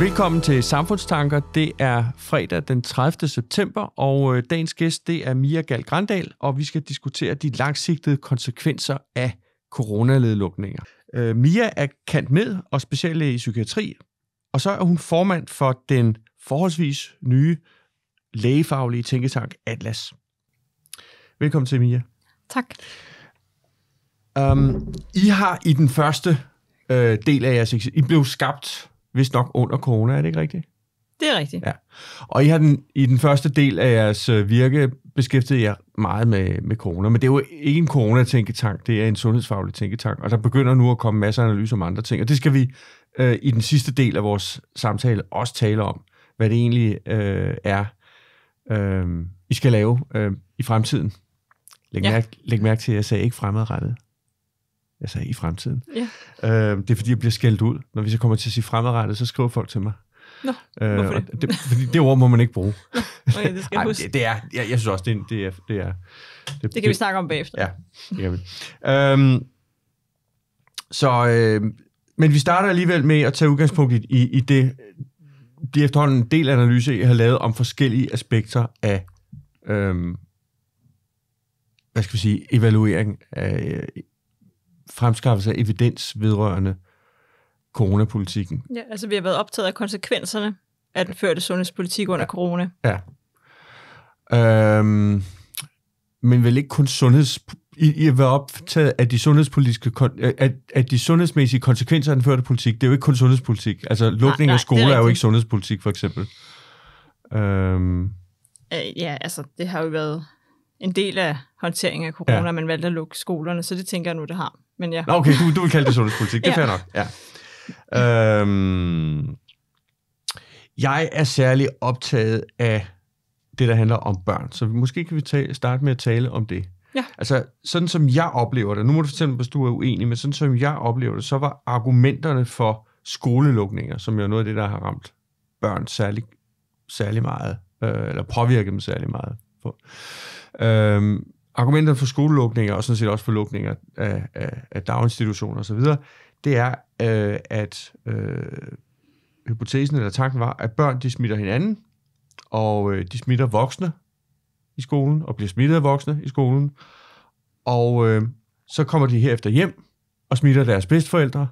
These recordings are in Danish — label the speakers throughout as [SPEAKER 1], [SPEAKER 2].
[SPEAKER 1] Velkommen til Samfundstanker. Det er fredag den 30. september, og øh, dagens gæst det er Mia Gal Grandal, og vi skal diskutere de langsigtede konsekvenser af coronanedlukninger. Øh, Mia er kant med og speciallæge i psykiatri, og så er hun formand for den forholdsvis nye lægefaglige tænketank Atlas. Velkommen til, Mia. Tak. Um, I har i den første øh, del af jeres... I blev skabt hvis nok under corona, er det ikke rigtigt? Det er rigtigt. Ja. Og I har den, i den første del af jeres øh, virke beskæftiget jer meget med, med corona, men det er jo ikke en corona-tænketank, det er en sundhedsfaglig tænketank, og der begynder nu at komme masser af analyser om andre ting, og det skal vi øh, i den sidste del af vores samtale også tale om, hvad det egentlig øh, er, øh, I skal lave øh, i fremtiden. Læg, ja. mærke, læg mærke til, at jeg sagde ikke fremadrettet jeg altså, sagde i fremtiden. Ja. Øh, det er fordi, jeg bliver skældt ud. Når vi så kommer til at sige fremadrettet, så skriver folk til mig. Nå, øh, det? det? Fordi det ord må man ikke bruge. Nå, okay, det skal jeg Ej, Det, det er, jeg, jeg synes også, det er... Det, er, det, er, det, det kan det, vi snakke om bagefter. Ja, det kan vi. øhm, så, øh, men vi starter alligevel med at tage udgangspunkt i, i det, det efterhånden en del analyse, jeg har lavet om forskellige aspekter af, øh, hvad skal vi sige, evaluering af fremskaffelse af evidens vedrørende coronapolitikken.
[SPEAKER 2] Ja, altså vi har været optaget af konsekvenserne af den førte sundhedspolitik under ja. corona.
[SPEAKER 1] Ja. Øhm, men vel ikke kun sundheds... I, I har været optaget af de, sundhedspolitiske, øh, af, af de sundhedsmæssige konsekvenser af den førte politik. Det er jo ikke kun sundhedspolitik. Altså lukning nej, nej, af skoler er, er jo ikke sundhedspolitik, for eksempel. Øhm. Øh,
[SPEAKER 2] ja, altså det har jo været en del af håndteringen af corona, ja. man valgte at lukke skolerne, så det tænker jeg nu, det har. Men ja. Nå, okay, du,
[SPEAKER 1] du vil kalde det sundhedspolitik. Det er ja. fair nok. Ja. Øhm, jeg er særlig optaget af det, der handler om børn, så måske kan vi tage, starte med at tale om det. Ja. Altså, sådan som jeg oplever det, nu må du fortælle mig, hvis du er uenig, men sådan som jeg oplever det, så var argumenterne for skolelukninger, som jo er noget af det, der har ramt børn særlig, særlig meget, øh, eller påvirket dem særlig meget. På. Øhm, argumenter for skolelukninger, og sådan set også for lukninger af, af, af daginstitutioner osv., det er, øh, at øh, hypotesen eller tanken var, at børn de smitter hinanden, og øh, de smitter voksne i skolen, og bliver smittet af voksne i skolen, og øh, så kommer de herefter hjem og smitter deres bedsteforældre,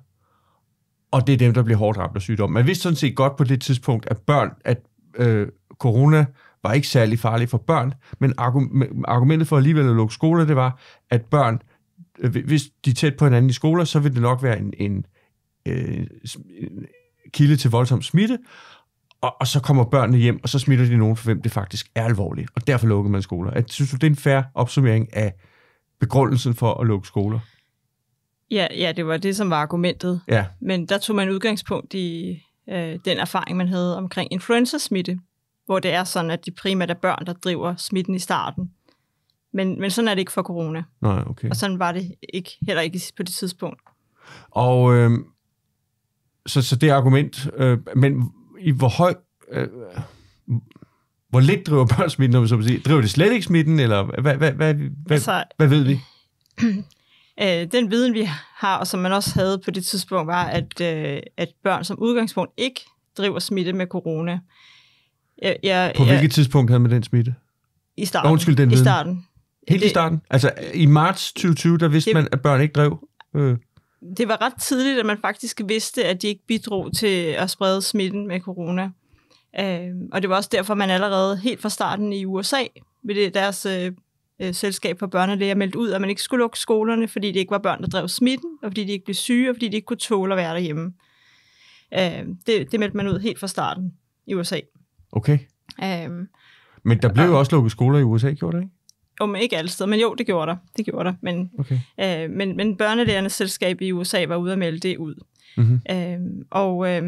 [SPEAKER 1] og det er dem, der bliver hårdt ramt af sygdommen. Man vidste sådan set godt på det tidspunkt, at børn, at øh, corona var ikke særlig farlige for børn, men argumentet for alligevel at lukke skoler, det var, at børn, øh, hvis de er tæt på hinanden i skoler, så vil det nok være en, en, en, øh, en kilde til voldsom smitte, og, og så kommer børnene hjem, og så smitter de nogen, for hvem det faktisk er alvorligt, og derfor lukker man skoler. Jeg synes du, det er en fair opsummering af begrundelsen for at lukke skoler?
[SPEAKER 2] Ja, ja, det var det, som var argumentet. Ja. Men der tog man udgangspunkt i øh, den erfaring, man havde omkring influenza-smitte hvor det er sådan, at de primært er børn, der driver smitten i starten. Men, men sådan er det ikke for corona. Nej, okay. Og sådan var det ikke, heller ikke på det tidspunkt.
[SPEAKER 1] Og øh, så, så det argument, øh, men i hvor høj... Øh, hvor lidt driver børn smitten, når man så sige? Driver det slet ikke smitten, eller hvad, hvad, hvad, hvad, altså, hvad ved vi?
[SPEAKER 2] Øh, den viden, vi har, og som man også havde på det tidspunkt, var, at, øh, at børn som udgangspunkt ikke driver smitte med corona. Jeg, jeg, på hvilket
[SPEAKER 1] tidspunkt havde man den smitte? I starten. Oh, undskyld, den I viden. starten. Helt det, i starten? Altså i marts 2020, der vidste det, man, at børn ikke drev? Øh.
[SPEAKER 2] Det var ret tidligt, at man faktisk vidste, at de ikke bidrog til at sprede smitten med corona. Øh, og det var også derfor, man allerede helt fra starten i USA, ved det, deres øh, øh, selskab for børnelæger, meldte ud, at man ikke skulle lukke skolerne, fordi det ikke var børn, der drev smitten, og fordi de ikke blev syge, og fordi de ikke kunne tåle at være derhjemme. Øh, det, det meldte man ud helt fra starten i USA. Okay. Øhm, men der blev og, også
[SPEAKER 1] lukket skoler i USA, gjorde det ikke?
[SPEAKER 2] Jo, men ikke steder, men jo, det gjorde der. Det gjorde der. Men, okay. øh, men, men børnelærernes selskab i USA var ude at melde det ud. Mm-hmm. Øh, og, øh,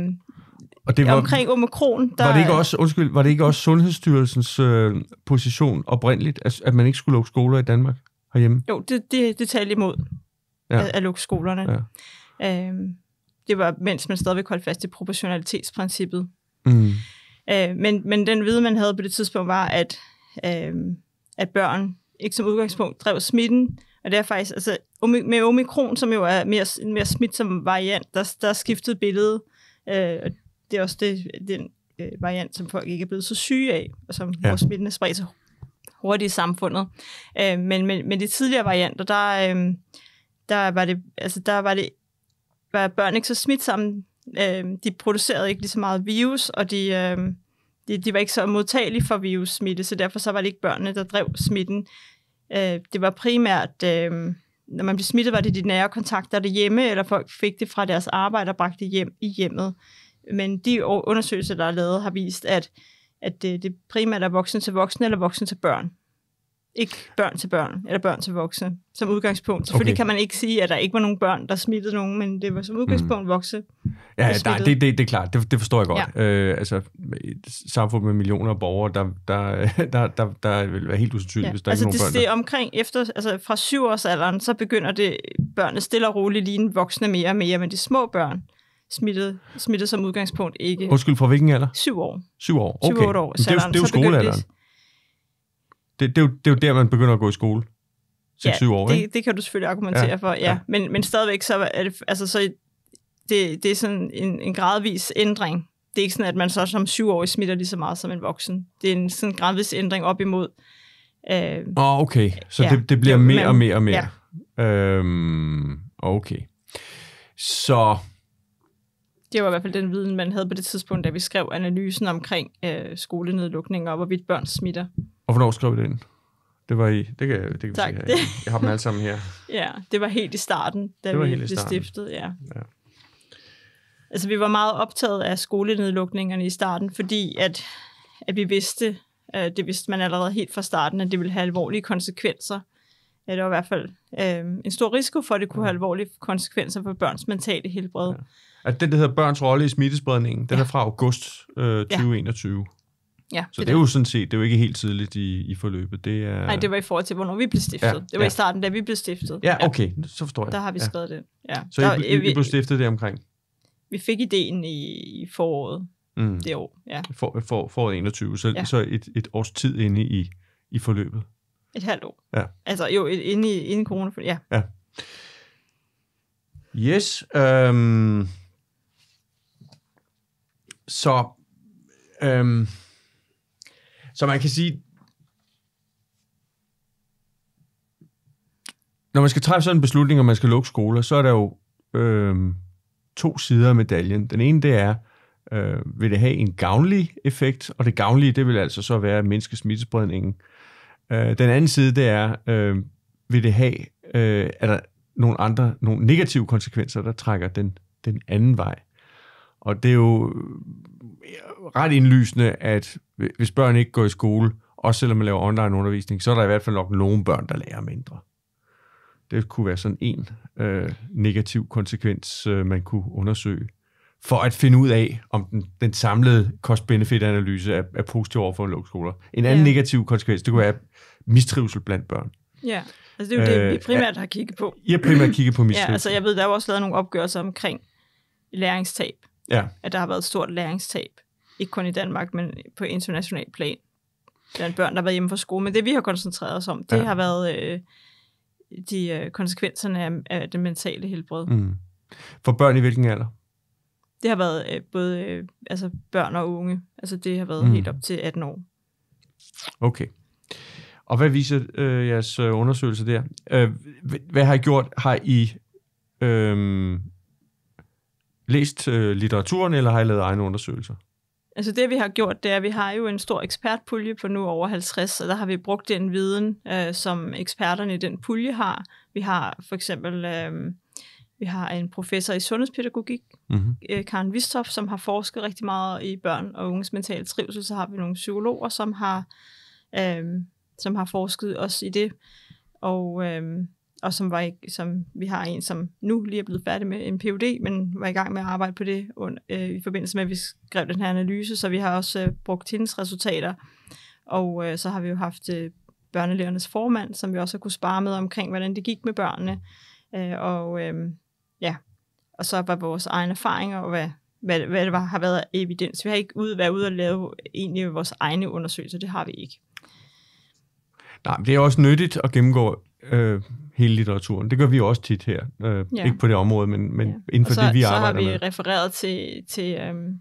[SPEAKER 2] og det var, omkring omikron, der... Var det ikke også,
[SPEAKER 1] undskyld, var det ikke også Sundhedsstyrelsens øh, position oprindeligt, at, at man ikke skulle lukke skoler i Danmark herhjemme?
[SPEAKER 2] Jo, det, det, det talte imod ja. at, at lukke skolerne. Ja. Øhm, det var, mens man stadigvæk holdt fast i proportionalitetsprincippet. Mm. Øh, men, men den viden, man havde på det tidspunkt, var, at, øh, at børn ikke som udgangspunkt drev smitten, og det er faktisk, altså med omikron, som jo er mere, en mere smitsom variant, der, der er skiftet billedet, øh, det er også det, den øh, variant, som folk ikke er blevet så syge af, og som ja. hvor smitten er spredt så hurtigt i samfundet. Øh, men, men, men de tidligere varianter, der, øh, der var det, altså der var det, var børn ikke så smitsomme øh, de producerede ikke lige så meget virus, og de, øh, de, de var ikke så modtagelige for virussmitte, så derfor så var det ikke børnene, der drev smitten. Øh, det var primært, øh, når man blev smittet, var det de nære kontakter derhjemme, eller folk fik det fra deres arbejde og bragte det hjem i hjemmet. Men de undersøgelser, der er lavet, har vist, at, at det, det primært er voksen til voksne eller voksen til børn. Ikke børn til børn, eller børn til voksne, som udgangspunkt. Selvfølgelig okay. kan man ikke sige, at der ikke var nogen børn, der smittede nogen, men det var som mm. udgangspunkt mm. voksne. Ja, der, det, det,
[SPEAKER 1] det er klart, det, det forstår jeg godt. Ja. Øh, altså, et samfund med millioner af borgere, der, der, der, der, der vil være helt usandsynligt, ja. hvis der altså, ikke er nogen det, børn. Der... Det er
[SPEAKER 2] omkring, efter, altså fra syvårsalderen, så begynder det, børnene stille og roligt lige voksne mere og mere, men de små børn, smittede, smittede som udgangspunkt ikke. Undskyld, fra hvilken alder? Syv år. Syv år, okay. Syv, otte år. det er jo, det er jo skolealderen. Det,
[SPEAKER 1] det, det, er jo, det er jo der, man begynder at gå i skole.
[SPEAKER 2] 6-7 ja, år, det, ikke? det kan du selvfølgelig argumentere ja, for, ja. ja. Men, men stadigvæk, så er det, altså, så det, det er sådan en, en gradvis ændring. Det er ikke sådan, at man så som syvårig smitter lige så meget som en voksen. Det er en sådan gradvis ændring op imod... Øh, Åh, øh, oh, okay. Så ja, det, det bliver jo, mere og mere og mere.
[SPEAKER 1] Ja. Øhm, okay. Så...
[SPEAKER 2] Det var i hvert fald den viden, man havde på det tidspunkt, da vi skrev analysen omkring øh, skolenedlukninger og hvorvidt børn smitter.
[SPEAKER 1] Og hvornår skrev I det ind? Det var i, det kan, det kan tak. vi se Jeg har dem alle sammen her.
[SPEAKER 2] ja, det var helt i starten, da det vi blev stiftet. Ja. ja. Altså, vi var meget optaget af skolenedlukningerne i starten, fordi at, at vi vidste, øh, det vidste man allerede helt fra starten, at det ville have alvorlige konsekvenser. Ja, det var i hvert fald øh, en stor risiko for, at det kunne have mm. alvorlige konsekvenser for børns mentale helbred. Ja.
[SPEAKER 1] At den, der hedder børns rolle i smittespredningen, den ja. er fra august øh, 2021. Ja. Ja, så det, det er jo sådan set, det er jo ikke helt tidligt i, i forløbet. Det er... Nej, det var i forhold til, hvornår vi blev stiftet. Ja, det var ja. i starten,
[SPEAKER 2] da vi blev stiftet. Ja, okay, så forstår jeg. Der har vi skrevet ja. det. Ja. Så der, I, I, I blev
[SPEAKER 1] stiftet det omkring?
[SPEAKER 2] Vi fik ideen i, i foråret mm. det år. Ja. For,
[SPEAKER 1] for, foråret 21, så, ja. så et, et års tid inde i, i forløbet. Et halvt år. Ja.
[SPEAKER 2] Altså jo, inde i inden corona. Ja.
[SPEAKER 1] ja. Yes. Øhm, så øhm, så man kan sige, når man skal træffe sådan en beslutning, om man skal lukke skoler, så er der jo øh, to sider af medaljen. Den ene, det er, øh, vil det have en gavnlig effekt, og det gavnlige, det vil altså så være at mindske smittespredningen. Øh, den anden side, det er, øh, vil det have, øh, er der nogle andre, nogle negative konsekvenser, der trækker den, den anden vej. Og det er jo ret indlysende, at hvis børn ikke går i skole, også selvom man laver online undervisning, så er der i hvert fald nok nogle børn, der lærer mindre. Det kunne være sådan en øh, negativ konsekvens, øh, man kunne undersøge, for at finde ud af, om den, den samlede cost-benefit-analyse er, er positiv over for en lukskoler. En anden ja. negativ konsekvens, det kunne være mistrivsel blandt børn.
[SPEAKER 2] Ja, altså det er jo øh, det, vi øh, primært har kigget på. Ja, har primært kigget på mistrivsel. ja, altså jeg ved, der er jo også lavet nogle opgørelser omkring læringstab. Ja. At der har været et stort læringstab ikke kun i Danmark, men på international plan. Blandt børn, der har været hjemme fra skole. Men det, vi har koncentreret os om, det ja. har været øh, de øh, konsekvenserne af, af det mentale helbred. Mm.
[SPEAKER 1] For børn i hvilken alder?
[SPEAKER 2] Det har været øh, både øh, altså børn og unge. Altså det har været mm. helt op til 18 år.
[SPEAKER 1] Okay. Og hvad viser øh, jeres øh, undersøgelse der? Øh, hvad har I gjort? Har I øh, læst øh, litteraturen, eller har I lavet egne undersøgelser?
[SPEAKER 2] Altså det, vi har gjort, det er, at vi har jo en stor ekspertpulje på nu over 50, og der har vi brugt den viden, øh, som eksperterne i den pulje har. Vi har for eksempel... Øh, vi har en professor i sundhedspædagogik, mm-hmm. Karen Vistoff, som har forsket rigtig meget i børn og unges mentale trivsel. Så har vi nogle psykologer, som har, øh, som har forsket også i det. Og, øh, og som, var ikke, som vi har en, som nu lige er blevet færdig med en PUD, men var i gang med at arbejde på det under, øh, i forbindelse med, at vi skrev den her analyse, så vi har også øh, brugt hendes resultater, og øh, så har vi jo haft øh, børnelægernes formand, som vi også har kunne spare med omkring, hvordan det gik med børnene, øh, og øh, ja, og så var vores egne erfaringer, og hvad, hvad, hvad det var, har været evidens. Vi har ikke ude, været ude og lave egentlig vores egne undersøgelser, det har vi ikke.
[SPEAKER 1] Nej, men det er også nyttigt at gennemgå øh, hele litteraturen. Det gør vi også tit her. Øh, ja. Ikke på det område, men, men ja. inden for så, det, vi arbejder med. så har vi med.
[SPEAKER 2] refereret til, til, øhm,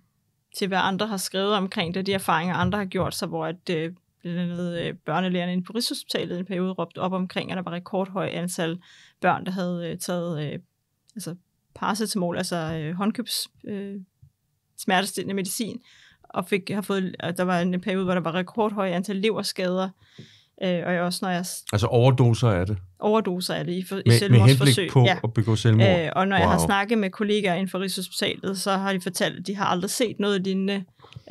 [SPEAKER 2] til, hvad andre har skrevet omkring det, de erfaringer, andre har gjort så hvor at, øh, blandt øh, børnelægerne inde på Rigshospitalet i en periode råbte op omkring, at der var rekordhøj antal børn, der havde øh, taget øh, altså paracetamol, altså øh, håndkøbs øh, smertestillende medicin, og fik, har fået, der var en periode, hvor der var rekordhøj antal leverskader, Øh, og jeg også, når jeg...
[SPEAKER 1] Altså overdoser er det?
[SPEAKER 2] Overdoser er det i, for, med, i selvmordsforsøg. Med på ja. at begå selvmord? Øh, og når wow. jeg har snakket med kollegaer inden for Rigshospitalet, så har de fortalt, at de har aldrig set noget lignende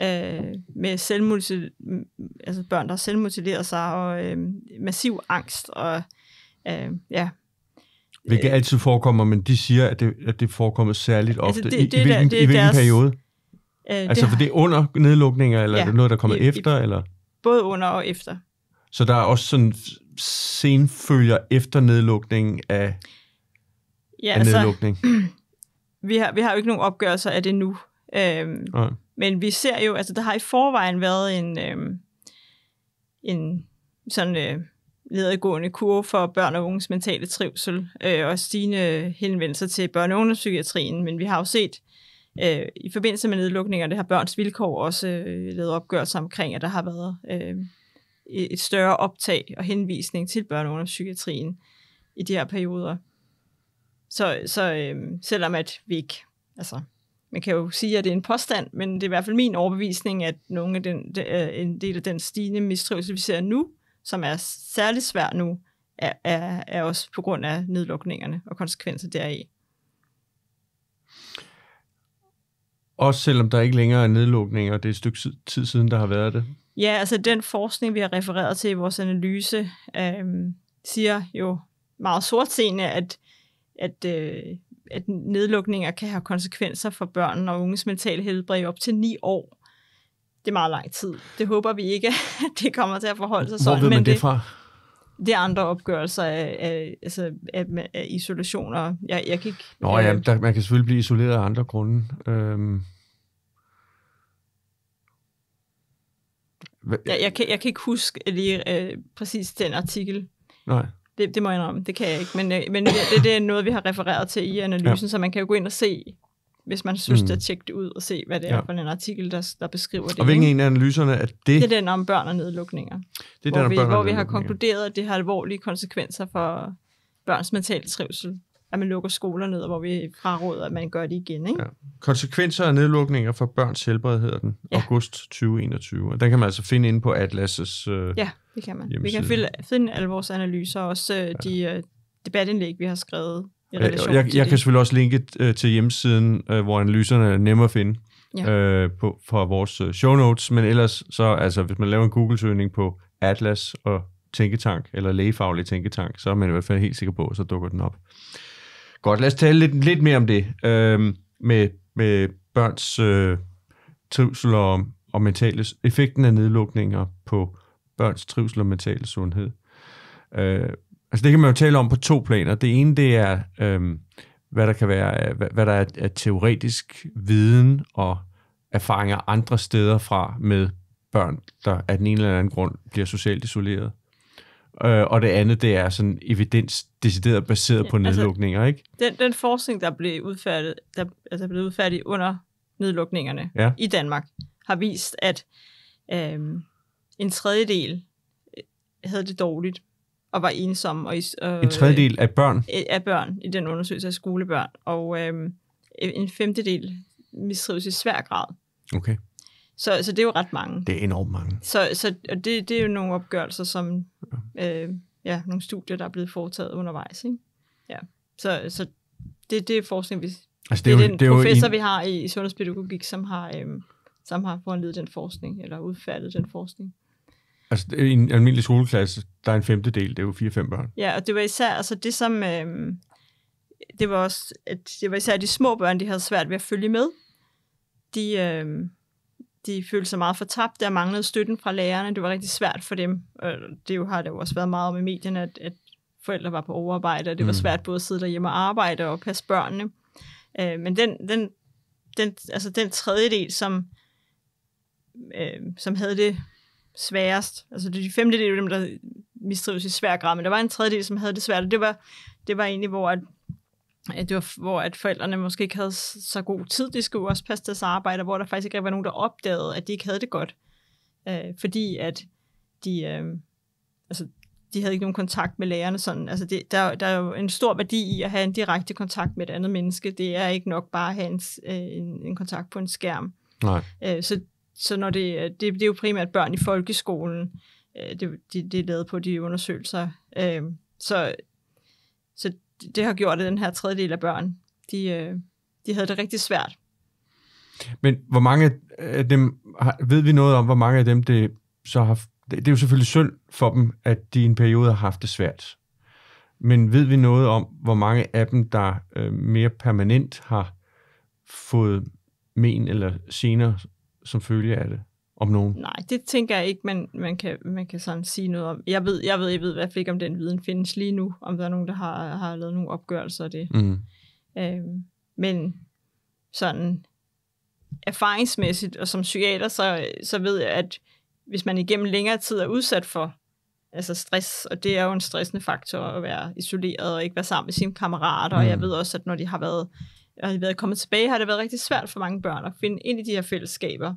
[SPEAKER 2] øh, med altså børn, der selvmotiverer sig, og øh, massiv angst, og øh, ja...
[SPEAKER 1] Hvilket øh. altid forekommer, men de siger, at det, at det forekommer særligt altså, ofte. Altså det, det, I, i hvilken, det, i hvilken deres, periode? Øh, altså, det har, for det er under nedlukninger, eller ja, er det noget, der kommer i, efter? I, eller?
[SPEAKER 2] Både under og efter.
[SPEAKER 1] Så der er også sådan senfølger efter nedlukningen af, ja, af altså, nedlukning.
[SPEAKER 2] vi, har, vi har jo ikke nogen opgørelser af det nu. Øhm, ja. Men vi ser jo, altså der har i forvejen været en, øhm, en sådan øh, nedadgående kurve for børn og unges mentale trivsel, øh, og stigende henvendelser til børne- og ungdomspsykiatrien, men vi har jo set øh, i forbindelse med nedlukninger, det har børns vilkår også øh, lavet opgørelser omkring, at der har været øh, et større optag og henvisning til børne- og psykiatrien i de her perioder. Så, så øh, selvom at vi ikke, altså man kan jo sige, at det er en påstand, men det er i hvert fald min overbevisning, at nogle af den, de, øh, en del af den stigende mistrivsel, vi ser nu, som er særlig svær nu, er, er, er også på grund af nedlukningerne og konsekvenser deraf.
[SPEAKER 1] Også selvom der ikke længere er nedlukninger, og det er et stykke tid siden, der har været det.
[SPEAKER 2] Ja, altså den forskning, vi har refereret til i vores analyse, øh, siger jo meget sortseende, at, at, øh, at nedlukninger kan have konsekvenser for børn og unges mentale helbred op til ni år. Det er meget lang tid. Det håber vi ikke, at det kommer til at forholde sig sådan. Hvor ved man men det, det fra? Det er andre opgørelser af, af, altså af, af isolationer. Jeg, jeg kan ikke... Nå ja, øh,
[SPEAKER 1] der, man kan selvfølgelig blive isoleret af andre grunde. Øhm
[SPEAKER 2] Jeg, jeg, kan, jeg kan ikke huske lige øh, præcis den artikel. Nej. Det, det må jeg indrømme, det kan jeg ikke. Men, øh, men det, det, det er noget, vi har refereret til i analysen, ja. så man kan jo gå ind og se, hvis man synes, mm. det er mm. tjekket ud, og se, hvad det ja. er for en artikel, der, der beskriver det. Og hvilken en af analyserne er det? Det er den om børn og nedlukninger. Det er hvor den om vi, børn Hvor vi har konkluderet, at det har alvorlige konsekvenser for børns mentale trivsel at man lukker skoler ned, og hvor vi fraråder, at man gør det igen. Ikke? Ja.
[SPEAKER 1] Konsekvenser af nedlukninger for børns helbred hedder den, ja. august 2021. Den kan man altså finde inde på Atlas' øh, Ja, det kan man. Hjemmeside. Vi
[SPEAKER 2] kan finde alle vores analyser, og også øh, ja. de øh, debatindlæg, vi har skrevet i relation Jeg, jeg, jeg kan selvfølgelig
[SPEAKER 1] også linke øh, til hjemmesiden, øh, hvor analyserne er nemmere at finde ja. øh, på, for vores øh, show notes, men ellers så, altså hvis man laver en Google-søgning på Atlas og tænketank, eller lægefaglig tænketank, så er man i hvert fald helt sikker på, at så dukker den op. Godt, lad os tale lidt, lidt mere om det øh, med, med børns øh, trivsel og, og mentale, effekten af nedlukninger på børns trivsel og mentale sundhed. Øh, altså det kan man jo tale om på to planer. Det ene det er, øh, hvad der kan være, hvad, hvad der er, er teoretisk viden og erfaringer andre steder fra med børn, der af den ene eller anden grund bliver socialt isoleret. Øh, og det andet, det er sådan evidens decideret baseret ja, på altså, nedlukninger, altså,
[SPEAKER 2] ikke? Den, den forskning, der blev udfærdet, der, altså blev udfærdet under nedlukningerne ja. i Danmark, har vist, at øh, en tredjedel øh, havde det dårligt og var ensomme. Og, øh, en tredjedel øh, af børn? Af børn, i den undersøgelse af skolebørn. Og øh, en femtedel mistrives i svær grad. Okay. Så, så det er jo ret mange. Det er enormt mange. Så, så og det, det er jo nogle opgørelser, som øh, ja, nogle studier, der er blevet foretaget undervejs. Ikke? Ja. Så, så det, det er forskning, vi, altså, det er, det er jo, den det er professor, jo en... vi har i, sundhedspædagogik, som har, øh, som har foranledet den forskning, eller udfaldet den forskning.
[SPEAKER 1] Altså i en almindelig skoleklasse, der er en femtedel, det er jo 4-5 børn.
[SPEAKER 2] Ja, og det var især altså det, som... Øh, det var også, at det var især de små børn, de havde svært ved at følge med. De, øh, de følte sig meget fortabt, der manglede støtten fra lærerne, det var rigtig svært for dem. Og det jo har det jo også været meget om i medierne, at, at forældre var på overarbejde, og det var mm. svært både at sidde derhjemme og arbejde og passe børnene. Øh, men den, den, den, altså den tredjedel, som, øh, som havde det sværest, altså de femtedel del dem, der mistrives i svær grad, men der var en tredjedel, som havde det svært, og det var, det var egentlig, hvor at det var, hvor at forældrene måske ikke havde så god tid, de skulle også passe deres arbejde, hvor der faktisk ikke var nogen, der opdagede, at de ikke havde det godt. Øh, fordi at de, øh, altså, de havde ikke nogen kontakt med lærerne. Sådan. Altså det, der, der er jo en stor værdi i at have en direkte kontakt med et andet menneske. Det er ikke nok bare at have en, øh, en, en kontakt på en skærm. Nej. Øh, så så når det, øh, det, det er jo primært børn i folkeskolen, øh, det, det, det er lavet på de undersøgelser. Øh, så, så det har gjort, at den her tredjedel af børn, de, øh, de havde det rigtig svært.
[SPEAKER 1] Men hvor mange af dem, ved vi noget om, hvor mange af dem, det så har, det er jo selvfølgelig synd for dem, at de i en periode har haft det svært. Men ved vi noget om, hvor mange af dem, der øh, mere permanent har fået men eller senere som følge af det? om nogen?
[SPEAKER 2] Nej, det tænker jeg ikke, man, man, kan, man kan sådan sige noget om. Jeg ved, jeg ved, jeg ved i hvert fald ikke, om den viden findes lige nu, om der er nogen, der har, har lavet nogle opgørelser af det. Mm. Øhm, men sådan erfaringsmæssigt, og som psykiater, så, så ved jeg, at hvis man igennem længere tid er udsat for altså stress, og det er jo en stressende faktor at være isoleret og ikke være sammen med sine kammerater, mm. og jeg mm. ved også, at når de har været, har de været kommet tilbage, har det været rigtig svært for mange børn at finde ind i de her fællesskaber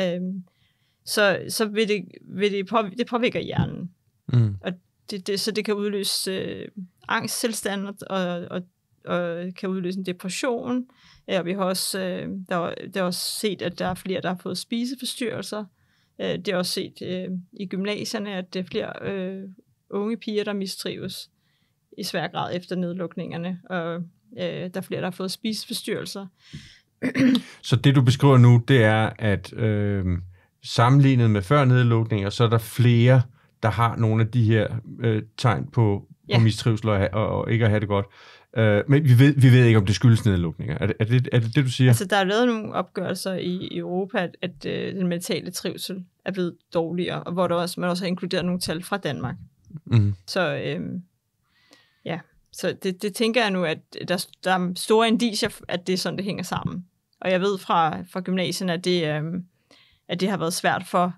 [SPEAKER 2] øhm, så, så vil det, vil det, på, det påvirker hjernen. Mm. Og det, det, så det kan udløse øh, angsttilstand og, og, og kan udløse en depression. Ja, øh, og vi har også, øh, der, der er også set, at der er flere, der har fået spiseforstyrrelser. Øh, det er også set øh, i gymnasierne, at der er flere øh, unge piger, der mistrives i svær grad efter nedlukningerne. Og øh, der er flere, der har fået spiseforstyrrelser.
[SPEAKER 1] så det, du beskriver nu, det er, at øh, sammenlignet med før nedlukninger, så er der flere, der har nogle af de her øh, tegn på, ja. på mistrivsel og, og, og ikke at have det godt. Øh, men vi ved, vi ved ikke, om det skyldes nedlukninger. Er det er det, er det, det du siger? Altså,
[SPEAKER 2] der er lavet nogle opgørelser i, i Europa, at, at øh, den mentale trivsel er blevet dårligere, og hvor der også, man også har inkluderet nogle tal fra Danmark. Mm. Så øh, ja, så det, det tænker jeg nu, at der, der er store indiger, at det er sådan, det hænger sammen og jeg ved fra, fra gymnasien, at det, øh, at det har været svært for,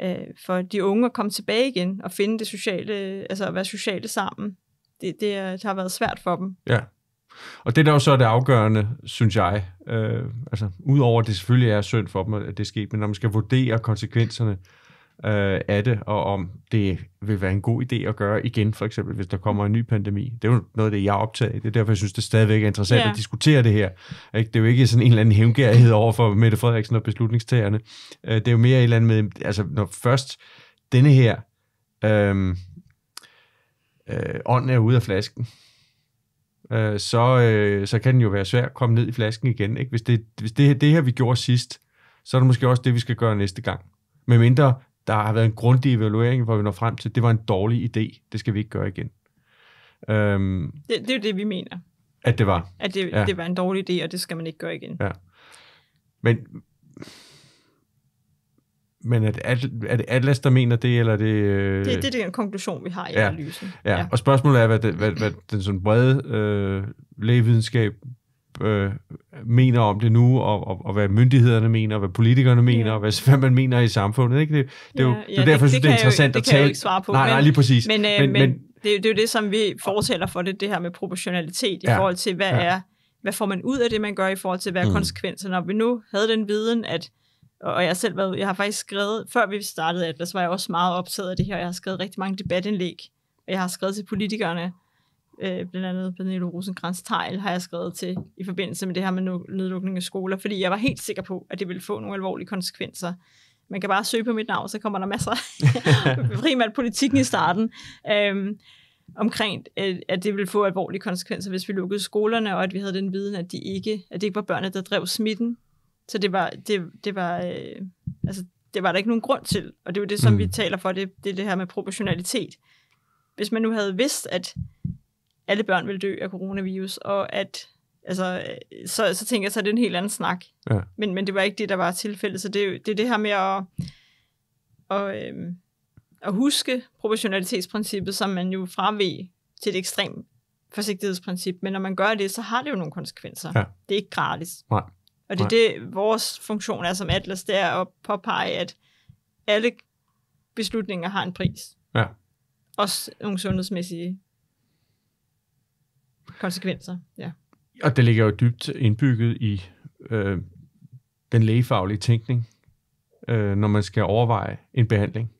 [SPEAKER 2] øh, for de unge at komme tilbage igen og finde det sociale, altså at være sociale sammen. Det, det, det har været svært for dem.
[SPEAKER 1] Ja. Og det der jo så er det afgørende, synes jeg, øh, altså udover at det selvfølgelig er synd for dem, at det er sket, men når man skal vurdere konsekvenserne, øh, øh, af det, og om det vil være en god idé at gøre igen, for eksempel hvis der kommer en ny pandemi. Det er jo noget af det, jeg er optaget Det er derfor, jeg synes, det stadigvæk er interessant ja. at diskutere det her. Ikke? Det er jo ikke sådan en eller anden hævngærighed over for Mette Frederiksen og beslutningstagerne. Øh, det er jo mere et eller andet med, altså når først denne her øhm, øh, øh, ånd er ude af flasken, øh, så, øh, så kan den jo være svær at komme ned i flasken igen. Ikke? Hvis, det, hvis det, det her, vi gjorde sidst, så er det måske også det, vi skal gøre næste gang. Med mindre der har været en grundig evaluering, hvor vi når frem til, at det var en dårlig idé, det skal vi ikke gøre igen. Øhm,
[SPEAKER 2] det, det er jo det, vi mener.
[SPEAKER 1] At det var. At det, ja. det
[SPEAKER 2] var en dårlig idé, og det skal man ikke gøre igen.
[SPEAKER 1] Ja. Men, men er det, er det Atlas, der mener det, eller er det... Øh... Det, det, det er den konklusion, vi har i ja. analysen. Ja. ja, og spørgsmålet er, hvad, det, hvad, hvad den sådan brede øh, lægevidenskab øh, mener om det nu, og, og, og hvad myndighederne mener, og hvad politikerne mener, ja. og hvad, hvad man mener i samfundet. Ikke? Det, det, er jo, ja, er derfor, det, synes, det er interessant jo, det at tale. Det kan jeg ikke svare på. Nej, nej, lige præcis. Men, øh, men, men, men det,
[SPEAKER 2] det er jo det, som vi fortæller for det, det her med proportionalitet i ja, forhold til, hvad ja. er hvad får man ud af det, man gør i forhold til, hvad er mm. konsekvenserne. Og vi nu havde den viden, at og jeg selv jeg har faktisk skrevet, før vi startede Atlas, var jeg også meget optaget af det her, jeg har skrevet rigtig mange debatindlæg, og jeg har skrevet til politikerne, øh, blandt andet Pernille Rosenkrantz Tejl, har jeg skrevet til i forbindelse med det her med nedlukning af skoler, fordi jeg var helt sikker på, at det ville få nogle alvorlige konsekvenser. Man kan bare søge på mit navn, så kommer der masser primært politikken i starten. Øhm, omkring, øh, at det ville få alvorlige konsekvenser, hvis vi lukkede skolerne, og at vi havde den viden, at, de ikke, at det ikke var børnene, der drev smitten. Så det var, det, det var, øh, altså, det var der ikke nogen grund til. Og det er jo det, som mm. vi taler for, det, det er det her med proportionalitet. Hvis man nu havde vidst, at alle børn vil dø af coronavirus, og at altså, så, så tænker jeg, så er det en helt anden snak. Ja. Men, men det var ikke det, der var tilfældet, så det, det er det her med at, at, øhm, at huske proportionalitetsprincippet, som man jo fraveg til et ekstremt forsigtighedsprincip, men når man gør det, så har det jo nogle konsekvenser. Ja. Det er ikke gratis. Nej. Og det er det, vores funktion er som Atlas, det er at påpege, at alle beslutninger har en pris. Ja. Også nogle sundhedsmæssige konsekvenser, ja.
[SPEAKER 1] Og det ligger jo dybt indbygget i øh, den lægefaglige tænkning, øh, når man skal overveje en behandling.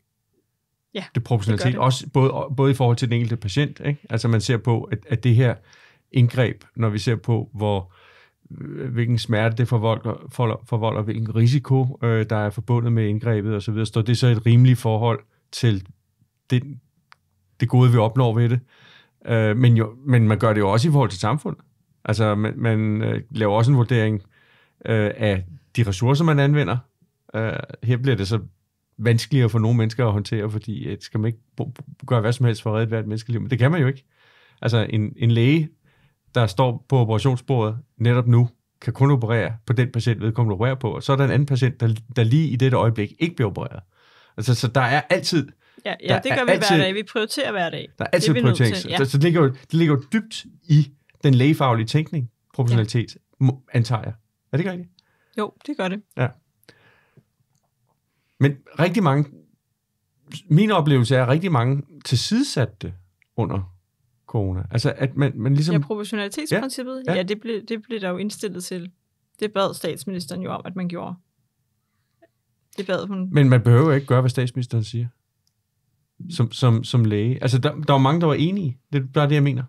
[SPEAKER 1] Ja, det proportionalitet, det, det også både, både i forhold til den enkelte patient. Ikke? Altså man ser på, at, at det her indgreb, når vi ser på, hvor øh, hvilken smerte det forvolder, for, forvolder hvilken risiko øh, der er forbundet med indgrebet osv., står det så et rimeligt forhold til det, det gode, vi opnår ved det? Øh, men, jo, men man gør det jo også i forhold til samfundet. Altså, man, man øh, laver også en vurdering øh, af de ressourcer, man anvender. Øh, her bliver det så vanskeligere for nogle mennesker at håndtere, fordi at øh, skal man ikke gøre hvad som helst for at redde hvert menneskeliv? Men det kan man jo ikke. Altså, en, en læge, der står på operationsbordet netop nu, kan kun operere på den patient, vedkommende opererer på, og så er der en anden patient, der, der lige i dette øjeblik ikke bliver opereret. Altså, så der er altid ja, ja det gør vi altid, hver dag.
[SPEAKER 2] Vi prioriterer hver dag. Der er altid det, prioritering. Til, ja. Så, så det,
[SPEAKER 1] ligger jo, det ligger jo dybt i den lægefaglige tænkning, proportionalitet, ja. antager jeg. Er det ikke rigtigt? Jo, det gør det. Ja. Men rigtig mange, min oplevelse er, at rigtig mange tilsidesatte under corona. Altså, at man, man ligesom... Ja, proportionalitetsprincippet, ja, ja. ja
[SPEAKER 2] det, blev, det blev der jo indstillet til. Det bad statsministeren jo om, at man gjorde. Det bad hun. Men man behøver
[SPEAKER 1] ikke gøre, hvad statsministeren siger som, som, som læge. Altså, der, der var mange, der var enige. Det er bare det, jeg mener.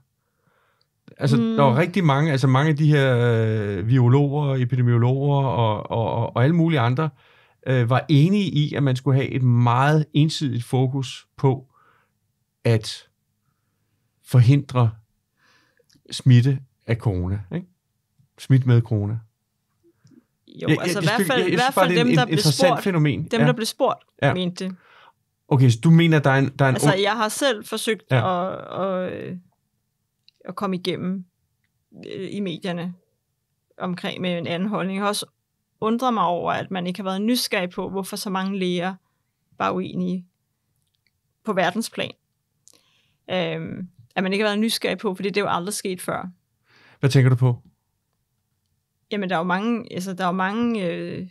[SPEAKER 1] Altså, mm. der var rigtig mange, altså mange af de her øh, biologer, epidemiologer og, og, og, og alle mulige andre, øh, var enige i, at man skulle have et meget ensidigt fokus på at forhindre smitte af corona. Ikke? Smit med corona.
[SPEAKER 2] Jo, ja, altså i hvert fald, jeg, jeg, jeg hvert fald dem, der blev spurgt, fænomen. dem, ja. der blev spurgt, ja. mente det.
[SPEAKER 1] Okay, så du mener, der er en... Der er en altså, jeg
[SPEAKER 2] har selv forsøgt ja. at, at, øh, at komme igennem øh, i medierne omkring med en anden holdning. Jeg har også undret mig over, at man ikke har været nysgerrig på, hvorfor så mange læger var uenige på verdensplan. Øhm, at man ikke har været nysgerrig på, fordi det er jo aldrig sket før.
[SPEAKER 1] Hvad tænker du på?
[SPEAKER 2] Jamen, der er jo mange, altså, der er jo mange øh,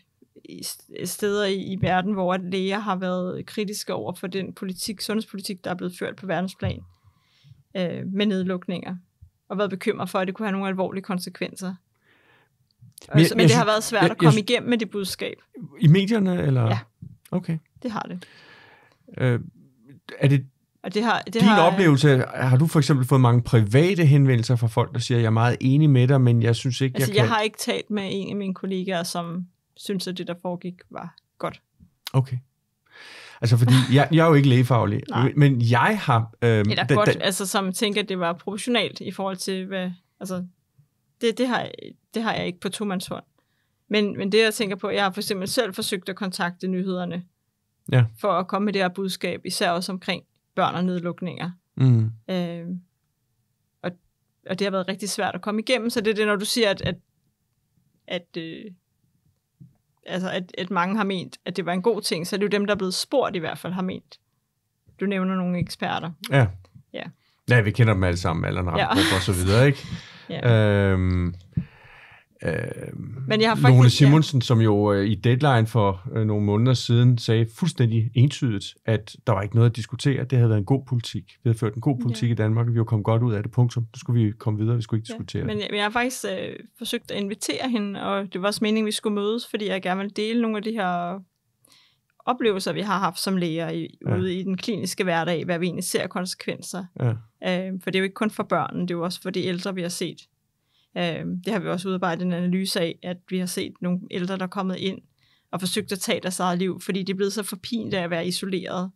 [SPEAKER 2] steder i, verden, hvor læger har været kritiske over for den politik, sundhedspolitik, der er blevet ført på verdensplan øh, med nedlukninger, og været bekymret for, at det kunne have nogle alvorlige konsekvenser. Men, altså, jeg, men det har været svært jeg, at komme jeg, igennem med det budskab.
[SPEAKER 1] I medierne, eller? Ja. Okay. Det har det. Øh, er det og det har, det Din har, oplevelse, har du for eksempel fået mange private henvendelser fra folk, der siger, jeg er meget enig med dig, men jeg synes ikke, altså, jeg, jeg kan... jeg har
[SPEAKER 2] ikke talt med en af mine kollegaer, som synes, at det, der foregik, var godt.
[SPEAKER 1] Okay. Altså, fordi jeg, jeg er jo ikke lægefaglig, Nej. men jeg har... Øhm, Eller da, godt, da,
[SPEAKER 2] altså som tænker, at det var proportionalt i forhold til, hvad... Altså, det, det, har, det har jeg ikke på tomandshånd. Men, men det, jeg tænker på, jeg har for eksempel selv forsøgt at kontakte nyhederne, ja. for at komme med det her budskab, især også omkring børn og nedlukninger. Mm. Øh, og, og det har været rigtig svært at komme igennem, så det er det, når du siger, at, at, at øh, altså at, at mange har ment, at det var en god ting, så er det jo dem, der er blevet spurgt i hvert fald, har ment. Du nævner nogle eksperter. Ja. Ja,
[SPEAKER 1] ja vi kender dem alle sammen, Allan ja. og så videre, ikke? ja. Øhm, Øh,
[SPEAKER 2] Men jeg har faktisk, Lone Simonsen,
[SPEAKER 1] ja. som jo øh, i deadline for øh, nogle måneder siden sagde fuldstændig entydigt, at der var ikke noget at diskutere. Det havde været en god politik. Vi havde ført en god politik ja. i Danmark, og vi var kommet godt ud af det. Punktum. Nu skulle vi komme videre, vi skulle ikke diskutere Men
[SPEAKER 2] jeg, jeg har faktisk øh, forsøgt at invitere hende, og det var også meningen, vi skulle mødes, fordi jeg gerne ville dele nogle af de her oplevelser, vi har haft som læger i, ja. ude i den kliniske hverdag, hvad vi egentlig ser konsekvenser. Ja. Øh, for det er jo ikke kun for børnene, det er jo også for de ældre, vi har set Øh, det har vi også udarbejdet en analyse af, at vi har set nogle ældre, der er kommet ind og forsøgt at tage deres eget liv, fordi det er blevet så forpint af at være isoleret.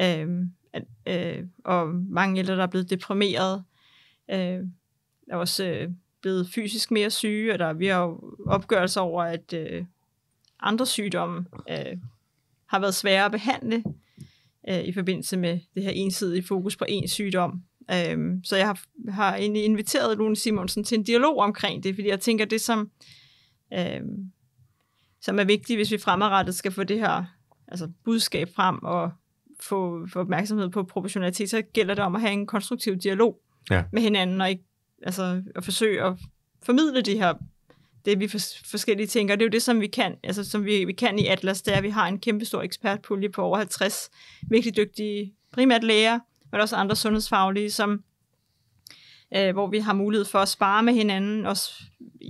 [SPEAKER 2] Øhm, at, øh, og mange ældre, der er blevet deprimeret, der øh, er også øh, blevet fysisk mere syge, og der, vi har jo opgørelser over, at øh, andre sygdomme øh, har været svære at behandle øh, i forbindelse med det her ensidige fokus på én sygdom. Øhm, så jeg har, har egentlig inviteret Lone Simonsen til en dialog omkring det, fordi jeg tænker, det som, øhm, som er vigtigt, hvis vi fremadrettet skal få det her altså budskab frem og få, få opmærksomhed på proportionalitet, så gælder det om at have en konstruktiv dialog ja. med hinanden, og ikke altså, at forsøge at formidle de her det vi forskellige tænker. Det er jo det, som vi kan, altså, som vi, vi kan i Atlas, det er, at vi har en kæmpestor ekspertpulje på over 50 virkelig dygtige primært læger, men også andre sundhedsfaglige, som øh, hvor vi har mulighed for at spare med hinanden. Og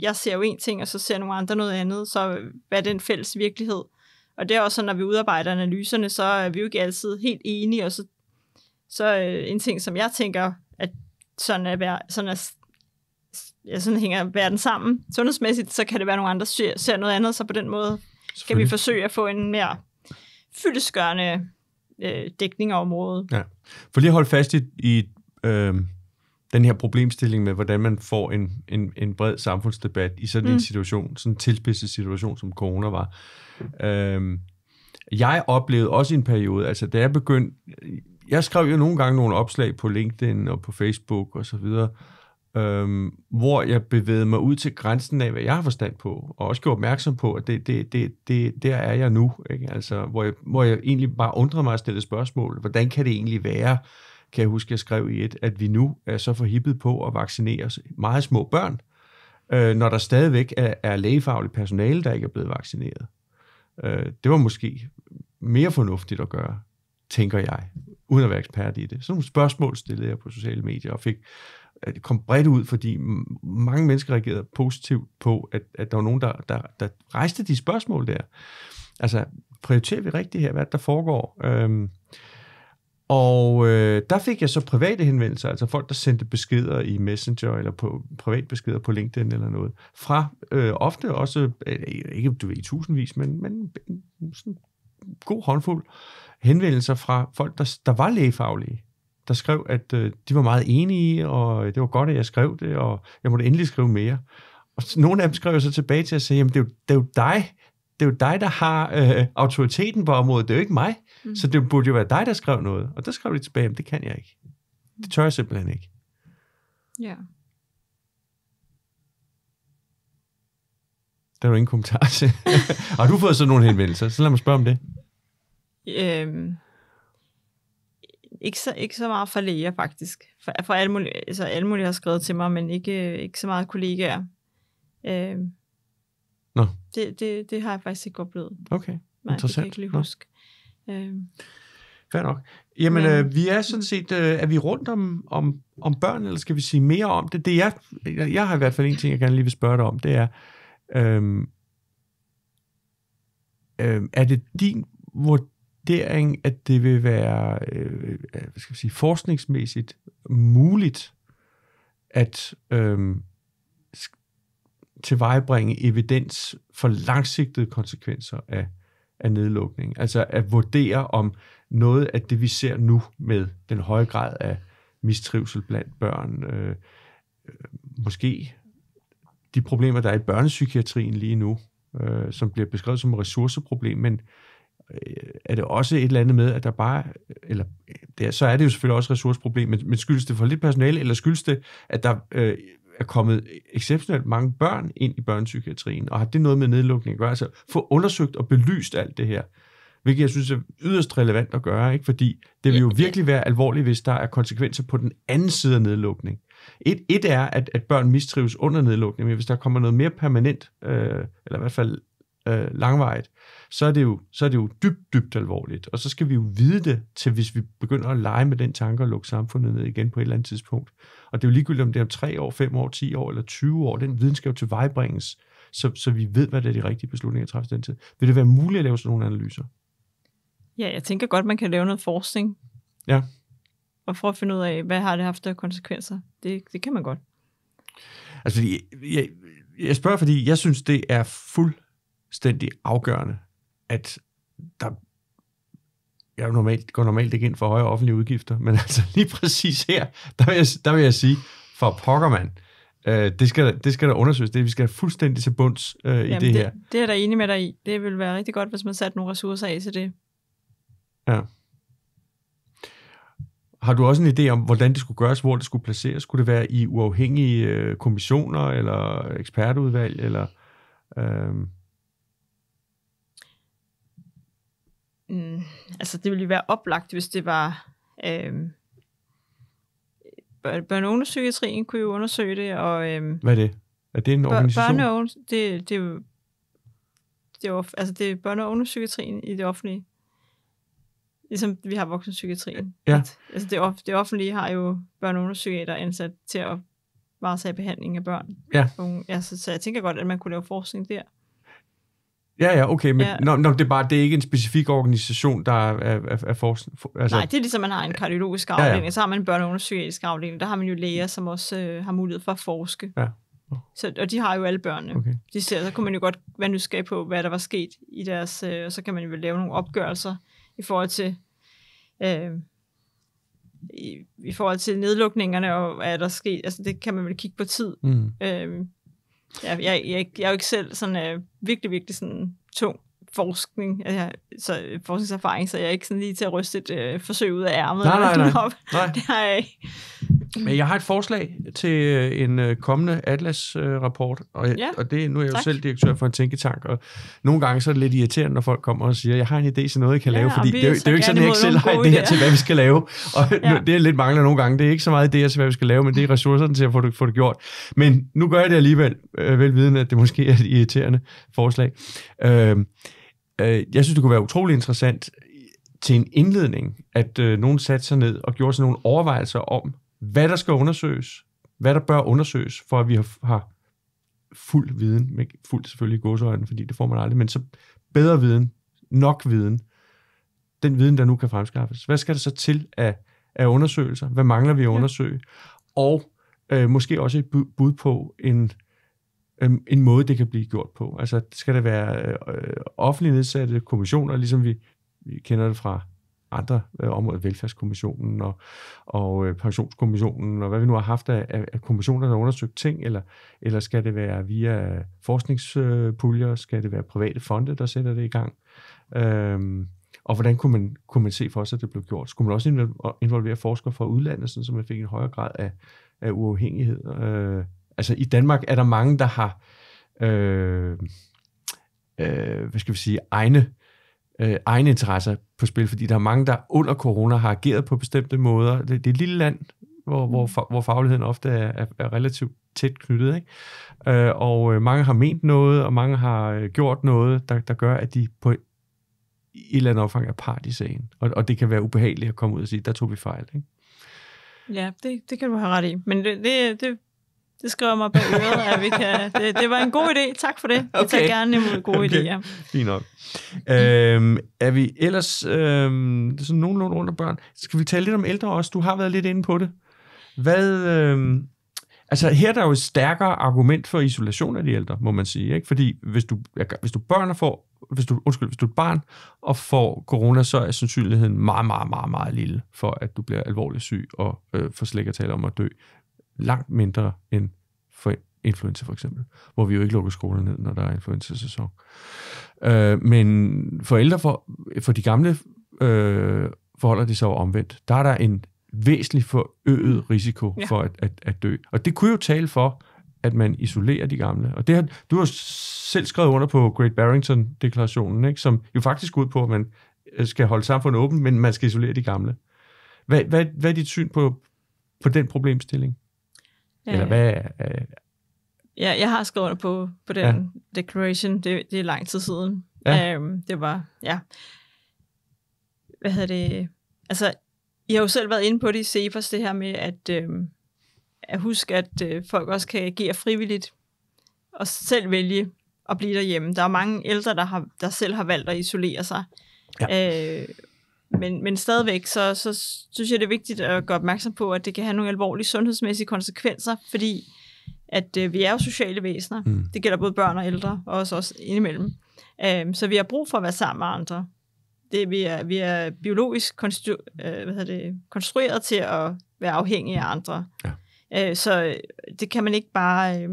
[SPEAKER 2] jeg ser jo en ting, og så ser nogle andre noget andet, så hvad er den fælles virkelighed? Og det er også, når vi udarbejder analyserne, så er vi jo ikke altid helt enige, og så, så øh, en ting, som jeg tænker, at sådan er, sådan er ja, sådan hænger verden sammen. Sundhedsmæssigt, så kan det være, nogle andre ser, ser noget andet, så på den måde kan vi forsøge at få en mere fyldeskørende øh, dækning af området.
[SPEAKER 1] Ja. For lige at holde fast i, i øh, den her problemstilling med, hvordan man får en, en, en bred samfundsdebat i sådan mm. en situation, sådan en tilspidset situation, som corona var. Øh, jeg oplevede også en periode, altså da jeg begyndte, jeg skrev jo nogle gange nogle opslag på LinkedIn og på Facebook og så videre, øh, øhm, hvor jeg bevægede mig ud til grænsen af, hvad jeg har forstand på, og også gjorde opmærksom på, at det, det, det, det, der er jeg nu. Ikke? Altså, hvor, jeg, hvor jeg egentlig bare undrede mig at stille spørgsmål. Hvordan kan det egentlig være, kan jeg huske, jeg skrev i et, at vi nu er så forhippet på at vaccinere meget små børn, øh, når der stadigvæk er, er lægefagligt personale, der ikke er blevet vaccineret. Øh, det var måske mere fornuftigt at gøre, tænker jeg, uden at være ekspert i det. Sådan nogle spørgsmål stillede jeg på sociale medier og fik det kom bredt ud, fordi mange mennesker reagerede positivt på, at, at der var nogen, der, der, der rejste de spørgsmål der. Altså, prioriterer vi rigtigt her, hvad der foregår? Øhm, og øh, der fik jeg så private henvendelser, altså folk, der sendte beskeder i Messenger eller på beskeder på LinkedIn eller noget, fra øh, ofte også, øh, ikke du ved, i tusindvis, men, men sådan god håndfuld henvendelser fra folk, der, der var lægefaglige, der skrev, at øh, de var meget enige, og det var godt, at jeg skrev det, og jeg måtte endelig skrive mere. Og nogle af dem skrev så tilbage til at sige, jamen det er jo, det er jo dig, det er jo dig, der har øh, autoriteten på området, det er jo ikke mig. Mm. Så det burde jo være dig, der skrev noget. Og der skrev de tilbage, jamen det kan jeg ikke. Det tør jeg simpelthen ikke. Ja. Yeah. Der er jo ingen kommentar til. har du fået sådan nogle henvendelser? Så lad mig spørge om det.
[SPEAKER 2] Øhm, ikke så, ikke så meget fra læger, faktisk. For, for alle, mulige, altså, alle mulige har skrevet til mig, men ikke, øh, ikke så meget kollegaer. Øh, Nå. Det, det, det har jeg faktisk ikke oplevet. Okay, Nej, interessant. det kan jeg ikke lige huske. Øh,
[SPEAKER 1] Fair nok. Jamen, Men... øh, vi er sådan set, øh, er vi rundt om, om, om børn, eller skal vi sige mere om det? Det jeg, jeg, jeg har i hvert fald en ting, jeg gerne lige vil spørge dig om, det er, øh, øh, er det din vurdering, vurdering, at det vil være øh, øh hvad skal jeg sige, forskningsmæssigt muligt at øh, tilvejebringe evidens for langsigtede konsekvenser af, af nedlukning. Altså at vurdere om noget af det, vi ser nu med den høje grad af mistrivsel blandt børn, øh, øh måske de problemer, der er i børnepsykiatrien lige nu, øh, som bliver beskrevet som et ressourceproblem, men Øh, er det også et eller andet med, at der bare, eller det, så er det jo selvfølgelig også ressourceproblem, men, men skyldes det for lidt personale, eller skyldes det, at der øh, er kommet exceptionelt mange børn ind i børnepsykiatrien, og har det noget med nedlukning at gøre? Altså få undersøgt og belyst alt det her, hvilket jeg synes er yderst relevant at gøre, ikke? fordi det vil jo virkelig være alvorligt, hvis der er konsekvenser på den anden side af nedlukning. Et, et er, at, at børn mistrives under nedlukning, men hvis der kommer noget mere permanent, øh, eller i hvert fald øh, langvejt, så er, det jo, så er det jo dybt, dybt alvorligt. Og så skal vi jo vide det, til hvis vi begynder at lege med den tanke og lukke samfundet ned igen på et eller andet tidspunkt. Og det er jo ligegyldigt, om det er om 3 år, 5 år, 10 år eller 20 år. Den viden skal jo tilvejebringes, så, så vi ved, hvad det er de rigtige beslutninger, at træffe den tid. Vil det være muligt at lave sådan nogle analyser?
[SPEAKER 2] Ja, jeg tænker godt, man kan lave noget forskning. Ja. Og for at finde ud af, hvad har det haft af konsekvenser. Det, det kan man godt.
[SPEAKER 1] Altså, jeg, jeg, jeg spørger, fordi jeg synes, det er fuld fuldstændig afgørende, at der jeg normalt, går normalt ikke ind for højere offentlige udgifter, men altså lige præcis her, der vil jeg, der vil jeg sige, for pokker mand, øh, det, skal, det skal der undersøges, det, vi skal fuldstændig til bunds øh, Jamen i det, det her.
[SPEAKER 2] Det er der enig med dig i. Det vil være rigtig godt, hvis man satte nogle ressourcer af til det.
[SPEAKER 1] Ja. Har du også en idé om, hvordan det skulle gøres, hvor det skulle placeres? Skulle det være i uafhængige øh, kommissioner eller ekspertudvalg? Eller,
[SPEAKER 2] øh... Mm, altså, det ville være oplagt, hvis det var... Øh, børne- og ungdomspsykiatrien kunne jo undersøge det, og... Øh, Hvad er det? Er det en organisation? Børne- og det, det, det, det, var, altså, det er børne- og ungdomspsykiatrien i det offentlige. Ligesom vi har voksenpsykiatrien. Ja. At, altså, det, det offentlige har jo børne- og ungdomspsykiater ansat til at varetage behandling af børn. Ja. Og, Altså, så jeg tænker godt, at man kunne lave forskning der.
[SPEAKER 1] Ja, ja, okay, men ja. Nå, nå, det, er bare, det er ikke en specifik organisation, der er, er, er forskning. For, altså. Nej, det
[SPEAKER 2] er ligesom, man har en kardiologisk afdeling, ja, ja. så har man en børne- og psykiatrisk afdeling, der har man jo læger, mm. som også øh, har mulighed for at forske. Ja. Så, og de har jo alle børnene. Okay. De ser, så kunne man jo godt være nysgerrig på, hvad der var sket i deres, øh, og så kan man jo lave nogle opgørelser i forhold til, øh, i, i forhold til nedlukningerne, og hvad der sket, altså det kan man vel kigge på tid. Mm. Øh, jeg, jeg, jeg, jeg er jo ikke selv sådan øh, virkelig, virkelig sådan tung forskning, altså, så, øh, forskningserfaring, så jeg er ikke sådan lige til at ryste et øh, forsøg ud af ærmet. Nej, nej, nej. Op. nej. Det har jeg ikke. Men jeg
[SPEAKER 1] har et forslag til øh, en øh, kommende Atlas-rapport, øh, og, jeg, ja, og det, nu er jeg tak. selv direktør for en tænketank, og nogle gange så er det lidt irriterende, når folk kommer og siger, jeg har en idé til noget, jeg kan ja, lave, fordi det, det er jo ikke sådan, at jeg ikke selv har idéer til, hvad vi skal lave, og ja. det er lidt mangler nogle gange. Det er ikke så meget idéer til, hvad vi skal lave, men det er ressourcerne til at få det, få det gjort. Men nu gør jeg det alligevel, øh, velvidende, at det måske er et irriterende forslag. Øh, øh, jeg synes, det kunne være utrolig interessant til en indledning, at øh, nogen satte sig ned og gjorde sig nogle overvejelser om, hvad der skal undersøges, hvad der bør undersøges, for at vi har, har fuld viden, ikke fuld selvfølgelig i godsøjden, fordi det får man aldrig, men så bedre viden, nok viden, den viden, der nu kan fremskaffes. Hvad skal der så til af, af undersøgelser? Hvad mangler vi at undersøge? Ja. Og øh, måske også et bud på en, øh, en måde, det kan blive gjort på. Altså, skal der være øh, øh offentligt nedsatte kommissioner, ligesom vi, vi kender det fra andre øh, områder, Velfærdskommissionen og, og øh, Pensionskommissionen, og hvad vi nu har haft af, af, af kommissioner, der har undersøgt ting, eller, eller skal det være via forskningspuljer, skal det være private fonde, der sætter det i gang? Øhm, og hvordan kunne man, kunne man se for sig, at det blev gjort? Skulle man også involvere forskere fra udlandet, sådan, så man fik en højere grad af, af uafhængighed? Øh, altså i Danmark er der mange, der har... Øh, øh, hvad skal vi sige, egne øh, egne interesser på spil, fordi der er mange, der under corona har ageret på bestemte måder. Det, det er et lille land, hvor, hvor, mm. hvor fagligheden ofte er, er, er relativt tæt knyttet. Ikke? Øh, og øh, mange har ment noget, og mange har øh, gjort noget, der, der gør, at de på et eller andet omfang er part i sagen. Og, og det kan være ubehageligt at komme ud og sige, der tog vi fejl. Ikke?
[SPEAKER 2] Ja, det, det kan du have ret i. Men det, det, det det skriver mig på øret, at vi kan... Det, det var en god idé. Tak for det. Jeg okay. tager gerne imod gode okay. idéer.
[SPEAKER 1] Fint nok. Øhm, er vi ellers øhm, det er sådan nogenlunde rundt om børn? Skal vi tale lidt om ældre også? Du har været lidt inde på det. Hvad... Øhm, altså her er der jo et stærkere argument for isolation af de ældre, må man sige. Ikke? Fordi hvis du, hvis du børn og får hvis du, undskyld, hvis du er et barn og får corona, så er sandsynligheden meget, meget, meget, meget lille for, at du bliver alvorligt syg og øh, får ikke at tale om at dø langt mindre end for influenza for eksempel, hvor vi jo ikke lukker skolen ned, når der er influenza-sæson. Øh, men forældre for, for de gamle øh, forholder det sig omvendt. Der er der en væsentligt forøget risiko ja. for at, at, at dø. Og det kunne jo tale for, at man isolerer de gamle. Og det har, du har selv skrevet under på Great Barrington-deklarationen, ikke? som jo faktisk går ud på, at man øh, skal holde samfundet åbent, men man skal isolere de gamle. Hvad, hvad, hvad er dit syn på, på den problemstilling? Ja. Eller hvad... Øh...
[SPEAKER 2] Ja, jeg har skrevet på, på den ja. declaration. Det, det er lang tid siden. Ja. Øhm, det var... Ja. Hvad hedder det... Altså, jeg har jo selv været inde på det i Cephas, det her med at, øh, at huske, at øh, folk også kan agere frivilligt og selv vælge at blive derhjemme. Der er mange ældre, der, har, der selv har valgt at isolere sig. Ja. Øh, men, men stadigvæk, så, så synes jeg, det er vigtigt at gøre opmærksom på, at det kan have nogle alvorlige sundhedsmæssige konsekvenser, fordi at øh, vi er jo sociale væsener. Mm. Det gælder både børn og ældre, og os også indimellem. Øhm, så vi har brug for at være sammen med andre. Det, vi, er, vi er biologisk konstru, øh, hvad det, konstrueret til at være afhængige af andre. Ja. Øh, så øh, det kan man ikke bare... Øh,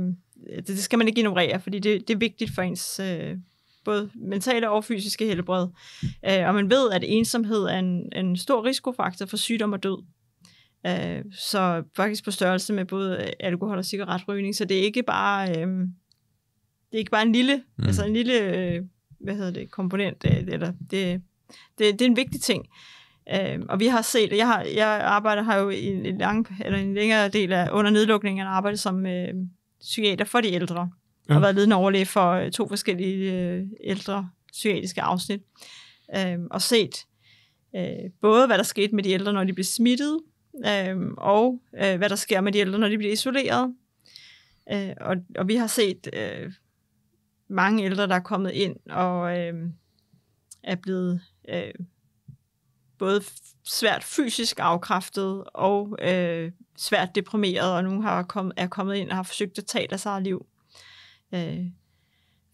[SPEAKER 2] det, det skal man ikke ignorere, fordi det, det er vigtigt for ens øh, både mentale og fysiske helbred. Øh, og man ved, at ensomhed er en, en stor risikofaktor for sygdom og død. Øh, så faktisk på størrelse med både øh, alkohol og cigaretrygning, så det er ikke bare, øh, det er ikke bare en lille, mm. altså en lille, øh, hvad hedder det, komponent, øh, eller det, det, det er en vigtig ting. Øh, og vi har set, jeg, har, jeg arbejder har jo i en, lang, eller en længere del af under nedlukningen arbejdet som øh, psykiater for de ældre ja. og været ledende overlæge for øh, to forskellige øh, ældre psykiatriske afsnit, øh, og set øh, både, hvad der skete med de ældre, når de blev smittet, øh, og øh, hvad der sker med de ældre, når de bliver isoleret. Øh, og, og vi har set øh, mange ældre, der er kommet ind og øh, er blevet øh, både svært fysisk afkræftet og øh, svært deprimeret, og nogle har kom, er kommet ind og har forsøgt at tage deres eget liv. Øh,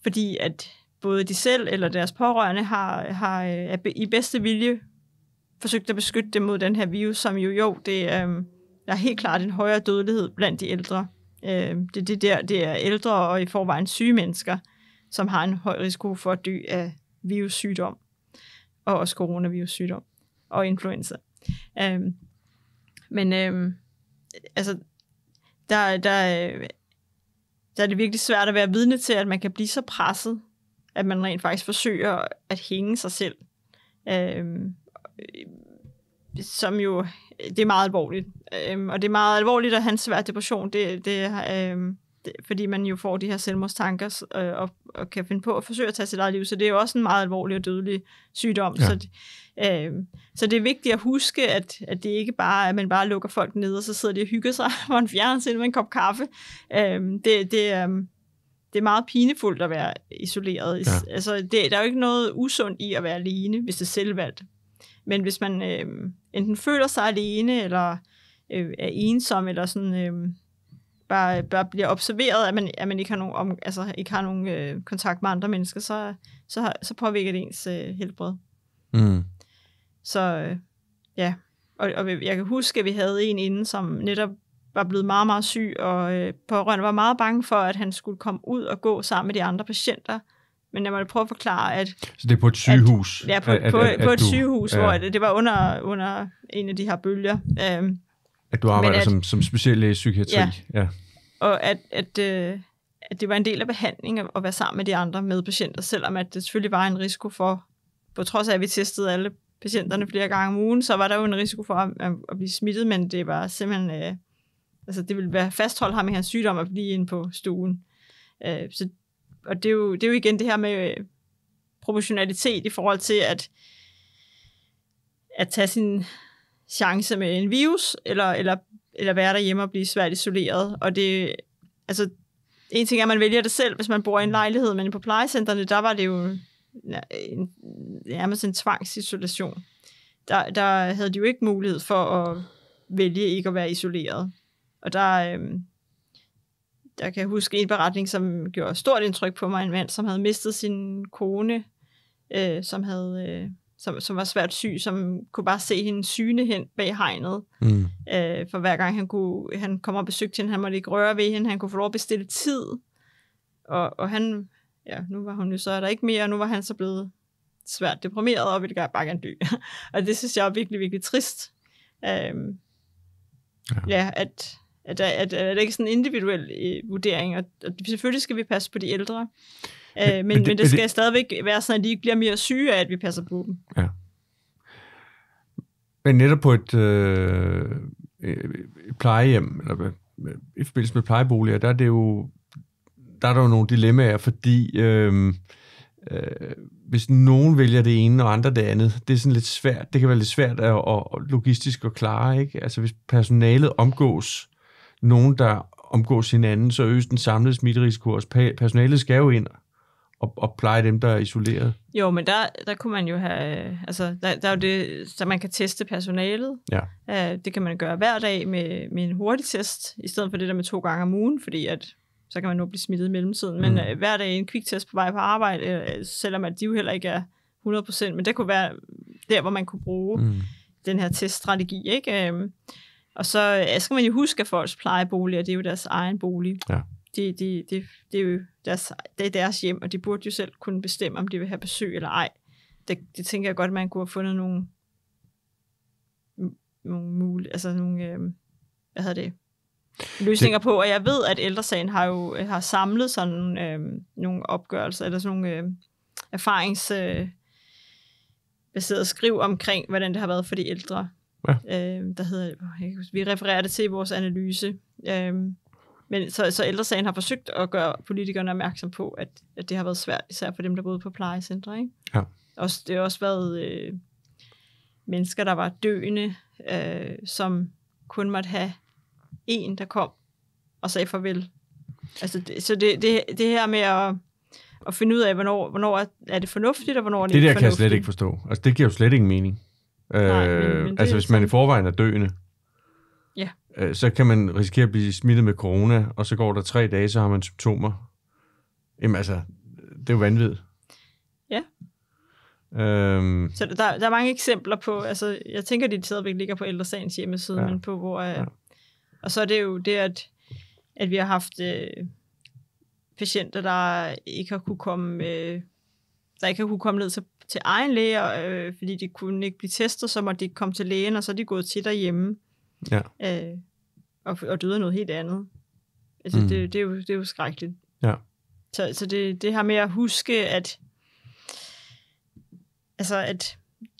[SPEAKER 2] fordi at både de selv eller deres pårørende har, har øh, er i bedste vilje forsøgt at beskytte dem mod den her virus, som jo jo, det, øh, der er helt klart en højere dødelighed blandt de ældre. Øh, det, det, der, det er ældre og i forvejen syge mennesker, som har en høj risiko for at dø af virussygdom, og også coronavirussygdom og influenza. Øh, men øh, altså, der, der der er det virkelig svært at være vidne til, at man kan blive så presset, at man rent faktisk forsøger at hænge sig selv. Øh, som jo, det er meget alvorligt. Øh, og det er meget alvorligt, at en svær depression, det, det, øh, fordi man jo får de her selvmordstanker øh, og, og kan finde på at forsøge at tage sit eget liv, så det er jo også en meget alvorlig og dødelig sygdom. Ja. Så, øh, så det er vigtigt at huske, at, at det ikke bare at man bare lukker folk ned, og så sidder de og hygger sig på en fjernsyn med en kop kaffe. Øh, det, det, øh, det er meget pinefuldt at være isoleret. Ja. Altså, det, der er jo ikke noget usundt i at være alene, hvis det er selvvalgt. Men hvis man øh, enten føler sig alene, eller øh, er ensom, eller sådan... Øh, bare, bør blive observeret, at man, at man ikke har nogen, om, altså, ikke har nogen øh, kontakt med andre mennesker, så, så, så påvirker det ens øh, helbred. Mm. Så øh, ja, og, og jeg kan huske, at vi havde en inden, som netop var blevet meget, meget syg, og øh, pårørende var meget bange for, at han skulle komme ud og gå sammen med de andre patienter. Men jeg må prøve at forklare, at... Så
[SPEAKER 1] det er på et sygehus? At, ja, på, at, på, at, at, på et du, sygehus, ja. hvor det,
[SPEAKER 2] det var under, under en af de her bølger. Øh, at du arbejder at, som, som speciallæge i psykiatri. Ja. ja. Og at, at, øh, at det var en del af behandlingen at være sammen med de andre medpatienter, selvom at det selvfølgelig var en risiko for, på trods af at vi testede alle patienterne flere gange om ugen, så var der jo en risiko for at, at blive smittet, men det var simpelthen, øh, altså det ville være fastholdt ham i hans sygdom at blive inde på stuen. Øh, så, og det er, jo, det er jo igen det her med øh, proportionalitet i forhold til at, at tage sin chance med en virus, eller, eller, eller være derhjemme og blive svært isoleret. Og det, altså, en ting er, at man vælger det selv, hvis man bor i en lejlighed, men på plejecentrene, der var det jo en, nærmest en tvangsisolation. Der, der havde de jo ikke mulighed for at vælge ikke at være isoleret. Og der, øhm, der kan jeg huske en beretning, som gjorde stort indtryk på mig, en mand, som havde mistet sin kone, øh, som havde øh, som, som var svært syg, som kunne bare se hende syne hen bag hegnet. Mm. Øh, for hver gang han, kunne, han kom og besøgte hende, han måtte ikke røre ved hende, han kunne få lov at bestille tid. Og, og han, ja, nu var hun jo så der ikke mere, og nu var han så blevet svært deprimeret og ville bare gerne dø. og det synes jeg er virkelig, virkelig trist. Øhm, ja. ja, at, at, at, at, at det ikke er sådan en individuel øh, vurdering, og, og selvfølgelig skal vi passe på de ældre. Øh, men, men, det, men det skal det, stadigvæk være sådan, at de ikke bliver mere syge af, at vi passer på dem.
[SPEAKER 1] Ja. Men netop på et, øh, øh et plejehjem, eller i forbindelse med plejeboliger, der er det jo der er der jo nogle dilemmaer, fordi øh, øh, hvis nogen vælger det ene og andre det andet, det er sådan lidt svært, det kan være lidt svært at, at logistisk at klare, ikke? Altså hvis personalet omgås nogen, der omgås hinanden, så øges den samlede smitterisiko også. Personalet skal jo ind og, og pleje dem, der er isoleret.
[SPEAKER 2] Jo, men der, der kunne man jo have, øh, altså der, der er jo det, så man kan teste personalet. Ja. Uh, det kan man gøre hver dag med, med en hurtig test, i stedet for det der med to gange om ugen, fordi at så kan man nu blive smittet i mellemtiden. Mm. Men uh, øh, hver dag en kviktest på vej på arbejde, uh, selvom at de jo heller ikke er 100%, men det kunne være der, hvor man kunne bruge mm. den her teststrategi, ikke? Uh, og så skal man jo huske, at folks plejeboliger, det er jo deres egen bolig. Ja de, de, de, det, er jo deres, det er deres hjem, og de burde jo selv kunne bestemme, om de vil have besøg eller ej. Det, det tænker jeg godt, man kunne have fundet nogle, nogle mulige, altså nogle, øh, hvad hedder det, løsninger det... på. Og jeg ved, at ældresagen har jo har samlet sådan øh, nogle opgørelser, eller sådan nogle øh, erfarings... Øh, baseret skriv omkring, hvordan det har været for de ældre. Ja. Øh, der hedder, vi refererer det til i vores analyse. Øh, men så, så ældresagen har forsøgt at gøre politikerne opmærksom på, at, at det har været svært, især for dem, der boede på plejecentre. Ikke? Ja. Også, det har også været øh, mennesker, der var døende, øh, som kun måtte have en, der kom og sagde farvel. Altså, det, så det, det, det her med at, at finde ud af, hvornår, hvornår er det fornuftigt, og hvornår er det, det ikke Det der kan jeg slet ikke
[SPEAKER 1] forstå. Altså, det giver jo slet ingen mening. Nej, men, øh, men, øh, altså, hvis ligesom- man i forvejen er døende, Øh, så kan man risikere at blive smittet med corona, og så går der tre dage, så har man symptomer. Jamen altså, det er jo vanvittigt. Ja. Øhm.
[SPEAKER 2] Så der, der er mange eksempler på, altså jeg tænker, de stadigvæk ligger på ældresagens hjemmeside, ja. men på hvor... Øh, ja. Og så er det jo det, at, at vi har haft øh, patienter, der ikke har kunne komme... Øh, der ikke har kunne komme ned til, til egen læge, øh, fordi de kunne ikke blive testet, så måtte de ikke komme til lægen, og så er de gået til derhjemme. Ja. Øh, og, og døde noget helt andet. Altså, mm. det, det, er jo, det er jo skrækkeligt. Ja. Så, så det, det her med at huske, at, altså at,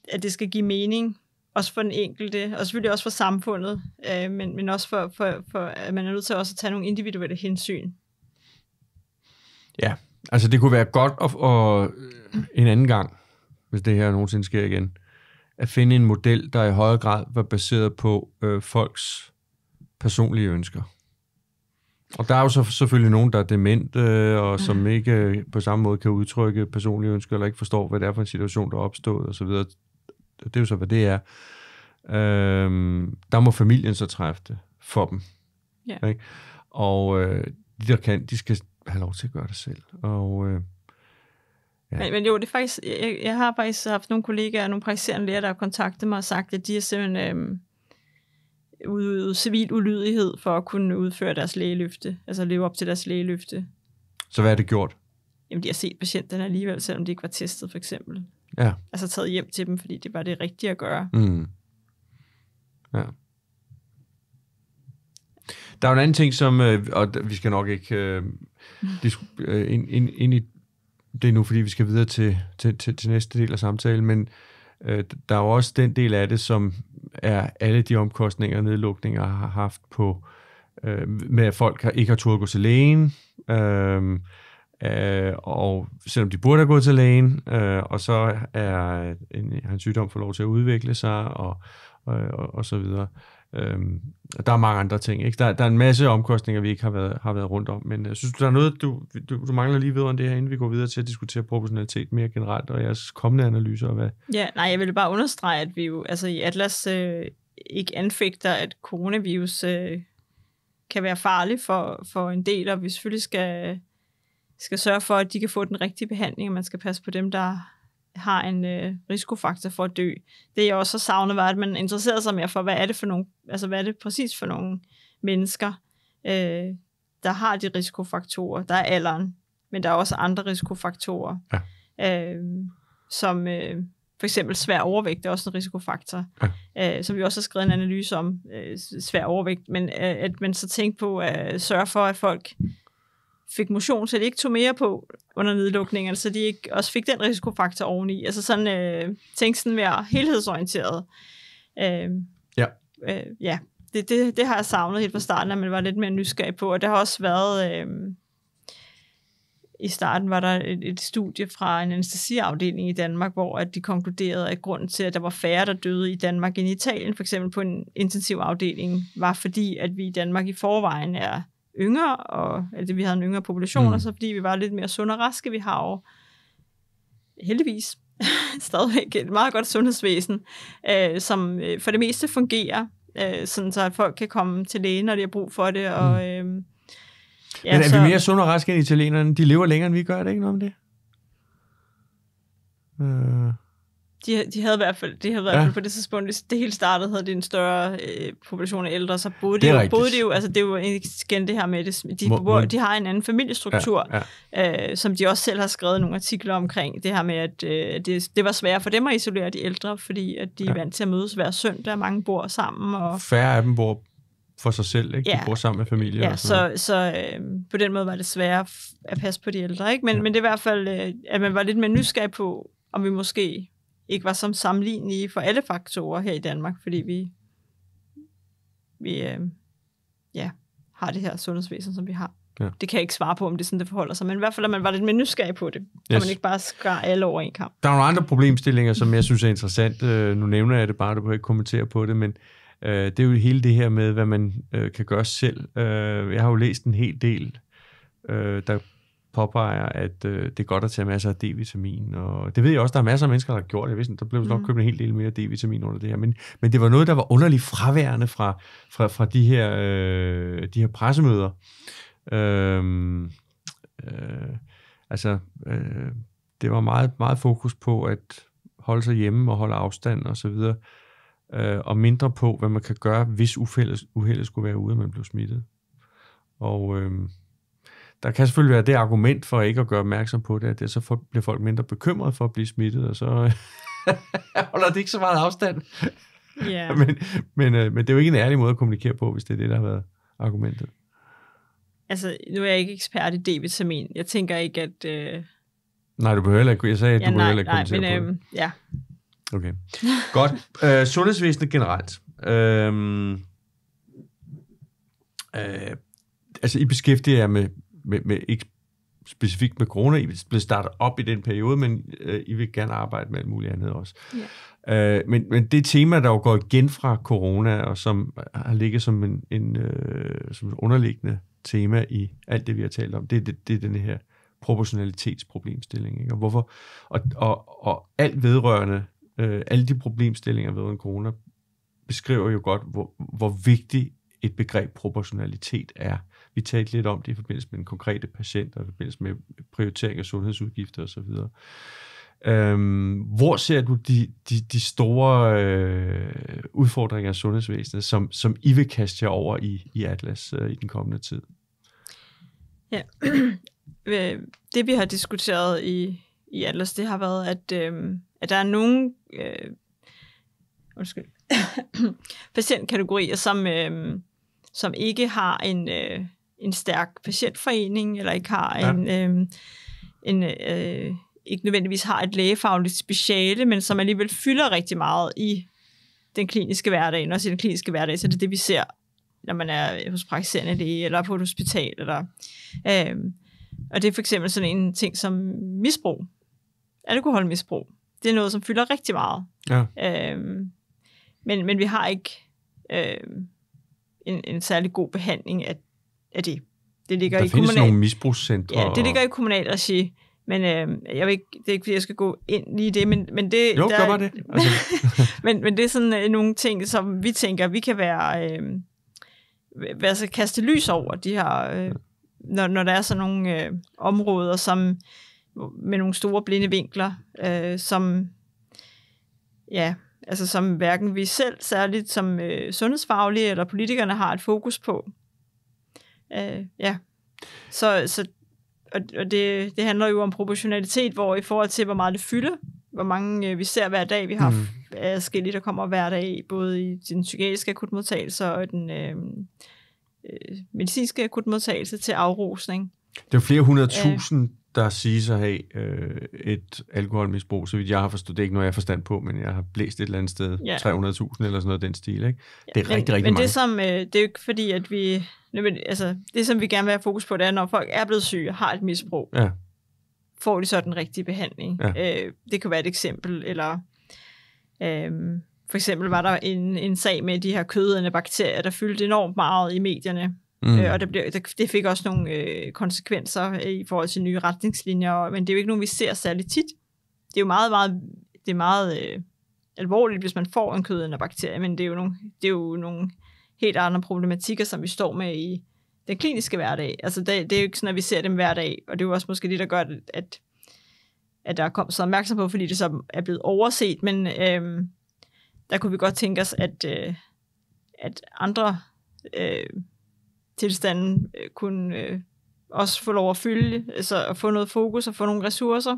[SPEAKER 2] at det skal give mening, også for den enkelte, og selvfølgelig også for samfundet, øh, men, men også for, for, for, at man er nødt til også at tage nogle individuelle hensyn.
[SPEAKER 1] Ja, altså det kunne være godt at, at en anden gang, hvis det her nogensinde sker igen, at finde en model, der i højere grad var baseret på øh, folks personlige ønsker. Og der er jo så selvfølgelig nogen, der er demente, øh, og som mm. ikke øh, på samme måde kan udtrykke personlige ønsker, eller ikke forstår, hvad det er for en situation, der er opstået, osv. Det er jo så, hvad det er. Øh, der må familien så træffe det for dem. Ja. Ikke? Og øh, de, der kan, de skal have lov til at gøre det selv. Og øh, Ja.
[SPEAKER 2] Men, men jo, det er faktisk, jeg, jeg har faktisk haft nogle kollegaer, nogle praktiserende læger, der har kontaktet mig og sagt, at de er simpelthen øhm, udøvet civil ulydighed for at kunne udføre deres lægeløfte, altså leve op til deres lægeløfte.
[SPEAKER 1] Så hvad er det gjort?
[SPEAKER 2] Jamen, de har set patienterne alligevel, selvom de ikke var testet, for eksempel. Ja. Altså taget hjem til dem, fordi det var det rigtige at gøre.
[SPEAKER 1] Mm. Ja. Der er jo en anden ting, som, øh, og vi skal nok ikke øh, øh ind, ind, ind i det er nu, fordi vi skal videre til, til, til, til næste del af samtalen, men øh, der er jo også den del af det, som er alle de omkostninger og nedlukninger har haft på, øh, med at folk har, ikke har turde gå til lægen, øh, øh, og selvom de burde have gået til lægen, øh, og så er en, en sygdom for lov til at udvikle sig, og, og, og, og så videre. Øhm, der er mange andre ting. Ikke? Der, der er en masse omkostninger, vi ikke har været, har været rundt om. Men jeg øh, synes, der er noget, du, du, du mangler lige vedrørende det her, inden vi går videre til at diskutere proportionalitet mere generelt, og jeres kommende analyser. Og hvad?
[SPEAKER 2] Ja, nej, jeg vil bare understrege, at vi jo altså i Atlas øh, ikke anfægter, at coronavirus øh, kan være farlig for, for en del, og vi selvfølgelig skal, skal sørge for, at de kan få den rigtige behandling, og man skal passe på dem, der har en øh, risikofaktor for at dø. Det jeg også har savnet var, at man interesserede sig mere for, hvad er det for nogle, altså hvad er det præcis for nogle mennesker, øh, der har de risikofaktorer. Der er alderen, men der er også andre risikofaktorer, ja. øh, som øh, for eksempel svær overvægt er også en risikofaktor, ja. øh, som vi også har skrevet en analyse om, øh, svær overvægt, men øh, at man så tænkte på at sørge for, at folk fik motion, så de ikke tog mere på under nedlukningen, så de ikke også fik den risikofaktor oveni. Altså sådan øh, tænk sådan mere helhedsorienteret. Øh, ja. Øh, ja. Det, det, det har jeg savnet helt fra starten, at man var lidt mere nysgerrig på, og det har også været... Øh, i starten var der et, et studie fra en anestesiafdeling i Danmark, hvor at de konkluderede, at grunden til, at der var færre, der døde i Danmark end i Italien, for eksempel på en intensiv afdeling, var fordi, at vi i Danmark i forvejen er yngre, og, altså vi havde en yngre population, mm. og så fordi vi var lidt mere sunde og raske, vi har jo heldigvis stadigvæk et meget godt sundhedsvæsen, øh, som øh, for det meste fungerer, øh, sådan så at folk kan komme til lægen, når de har brug for det. Mm. Og, øh, ja, Men er så, vi mere
[SPEAKER 1] sunde og raske end italienerne? De lever længere, end vi gør, er det ikke noget om det? Øh
[SPEAKER 2] de, de havde i hvert fald, de havde i hvert fald ja. på det tidspunkt, det, det hele startede, havde de en større øh, population af ældre, så boede det, de, jo, boede de jo, altså det er jo igen det her med, det, de, må, bor, må. de har en anden familiestruktur, ja, ja. Øh, som de også selv har skrevet nogle artikler omkring, det her med, at øh, det, det var svært for dem at isolere de ældre, fordi at de ja. er vant til at mødes hver søndag, mange bor sammen. Og,
[SPEAKER 1] Færre af dem bor for sig selv, ikke? De bor sammen med familie. Ja, og sådan
[SPEAKER 2] så, så øh, på den måde var det sværere at passe på de ældre, ikke? Men, ja. men det er i hvert fald, øh, at man var lidt mere nysgerrig på, om vi måske ikke var som sammenlignelige for alle faktorer her i Danmark, fordi vi, vi øh, ja, har det her sundhedsvæsen, som vi har. Ja. Det kan jeg ikke svare på, om det er sådan, det forholder sig, men i hvert fald, at man var lidt mere nysgerrig på det, så yes. man ikke bare skar alle over en kamp.
[SPEAKER 1] Der er nogle andre problemstillinger, som jeg synes er interessant. Øh, nu nævner jeg det bare, du behøver ikke kommentere på det, men øh, det er jo hele det her med, hvad man øh, kan gøre selv. Øh, jeg har jo læst en hel del, øh, der påpeger, at øh, det er godt at tage masser af D-vitamin. Og det ved jeg også, der er masser af mennesker, der har gjort det. Jeg vidste, der blev nok mhm. købt en hel del mere D-vitamin under det her. Men, men det var noget, der var underligt fraværende fra, fra, fra de, her, øh, de her pressemøder. Øh, øh, altså, øh, det var meget, meget fokus på at holde sig hjemme og holde afstand og så videre, øh, og mindre på, hvad man kan gøre, hvis uheldet, uheldet skulle være ude, at man blev smittet. Og, øh, der kan selvfølgelig være det argument for ikke at gøre opmærksom på det, at det, så for, bliver folk mindre bekymrede for at blive smittet, og så holder det ikke så meget afstand. Yeah. men, men, øh, men det er jo ikke en ærlig måde at kommunikere på, hvis det er det, der har været argumentet.
[SPEAKER 2] Altså, nu er jeg ikke ekspert i D-vitamin. Jeg tænker ikke, at... Øh...
[SPEAKER 1] Nej, du behøver ikke. Jeg sagde, at ja, du nej, behøver ikke nej, men, øh, på det. Øhm, ja. Okay. Godt. Øh, sundhedsvæsenet generelt. Øh, øh, altså, I beskæftiger jer med med, med ikke specifikt med corona, I blev startet op i den periode, men øh, I vil gerne arbejde med alt muligt andet også. Ja. Øh, men, men det tema, der jo går igen fra corona, og som har ligget som en, en øh, som en underliggende tema i alt det, vi har talt om, det, det, det er den her proportionalitetsproblemstilling. Ikke? Og, hvorfor, og, og, og alt vedrørende, øh, alle de problemstillinger vedrørende corona, beskriver jo godt, hvor, hvor vigtigt et begreb proportionalitet er vi talte lidt om det i forbindelse med den konkrete patient, og i forbindelse med prioritering af sundhedsudgifter osv. Øhm, hvor ser du de, de, de store øh, udfordringer af sundhedsvæsenet, som, som I vil kaste jer over i, i Atlas øh, i den kommende tid?
[SPEAKER 2] Ja, øh, det vi har diskuteret i, i Atlas, det har været, at, øh, at der er nogle øh, undskyld, patientkategorier, som, øh, som ikke har en, øh, en stærk patientforening, eller ikke har ja. en, øh, en øh, ikke nødvendigvis har et lægefagligt speciale, men som alligevel fylder rigtig meget i den kliniske hverdag, også i den kliniske hverdag, så det er det, vi ser, når man er hos praktiserende læge, eller på et hospital, eller... Øh, og det er for eksempel sådan en ting som misbrug. Alkoholmisbrug. Det er noget, som fylder rigtig meget. Ja. Øhm, men, men vi har ikke øhm, en, en særlig god behandling af af det. Det ligger der i findes kommunal... nogle misbrugscentre. Ja, det ligger i kommunal regi. Men øh, jeg vil ikke, det er ikke, fordi jeg skal gå ind lige i det, men, men det... Jo, der, gør bare det. Altså. men, men det er sådan øh, nogle ting, som vi tænker, vi kan være... Øh, så kaste lys over de her... Øh, når, når der er sådan nogle øh, områder, som med nogle store blinde vinkler, øh, som... Ja, altså som hverken vi selv særligt som øh, sundhedsfaglige eller politikerne har et fokus på. Øh, ja. Så, så og, og det, det handler jo om proportionalitet, hvor i forhold til, hvor meget det fylder, hvor mange øh, vi ser hver dag, vi har mm. forskellige, der kommer hver dag, både i den psykiatriske akutmodtagelse og den øh, øh, medicinske akutmodtagelse til afrosning. Det er flere hundrede tusind,
[SPEAKER 1] der siges at have øh, et alkoholmisbrug, så vidt jeg har forstået, det er ikke noget, jeg har forstand på, men jeg har blæst et eller andet sted, ja. 300.000 eller sådan noget den stil, ikke? Det er men, rigtig, rigtig men mange. Men det,
[SPEAKER 2] som, øh, det er jo ikke fordi, at vi... Men, altså, det, som vi gerne vil have fokus på, det er, når folk er blevet syge og har et misbrug, ja. får de så den rigtige behandling. Ja. Øh, det kan være et eksempel, eller... Øh, for eksempel var der en, en sag med de her kødende bakterier, der fyldte enormt meget i medierne Mm. Øh, og det, blev, det fik også nogle øh, konsekvenser øh, i forhold til nye retningslinjer, men det er jo ikke nogen, vi ser særlig tit. Det er jo meget, meget, det er meget øh, alvorligt, hvis man får en kødende bakterie, men det er, jo nogle, det er jo nogle helt andre problematikker, som vi står med i den kliniske hverdag. Altså det, det er jo ikke sådan, at vi ser dem hver dag, og det er jo også måske det, der gør, at, at der er kommet så opmærksom på, fordi det så er blevet overset, men øh, der kunne vi godt tænke os, at, øh, at andre... Øh, tilstanden øh, kunne øh, også få lov at fylde, altså at få noget fokus og få nogle ressourcer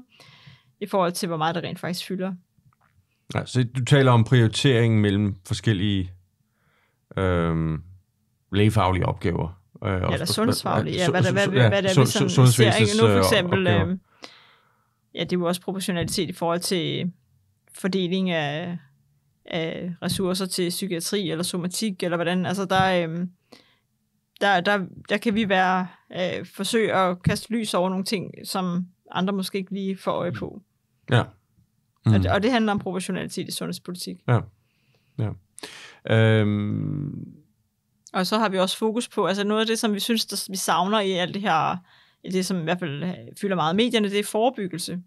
[SPEAKER 2] i forhold til, hvor meget det rent faktisk fylder.
[SPEAKER 1] Altså, du taler om prioritering mellem forskellige øh, lægefaglige opgaver. Øh, ja, eller sundhedsfaglige. Ja, hvad, hvad, hvad, hvad hvad er, vi ser. Nu for øh, eksempel, øh,
[SPEAKER 2] ja, det er jo også proportionalitet i forhold til fordeling af, af ressourcer til psykiatri eller somatik, eller hvordan, altså der, øh, der, der, der kan vi være øh, forsøge at kaste lys over nogle ting, som andre måske ikke lige får øje på.
[SPEAKER 1] Ja. Mm. Og, det,
[SPEAKER 2] mm. og det handler om proportionalitet i sundhedspolitik.
[SPEAKER 1] Ja. ja. Øhm.
[SPEAKER 2] Og så har vi også fokus på, altså noget af det, som vi synes, der, vi savner i alt det her, i det som i hvert fald øh, fylder meget i medierne, det er forebyggelse.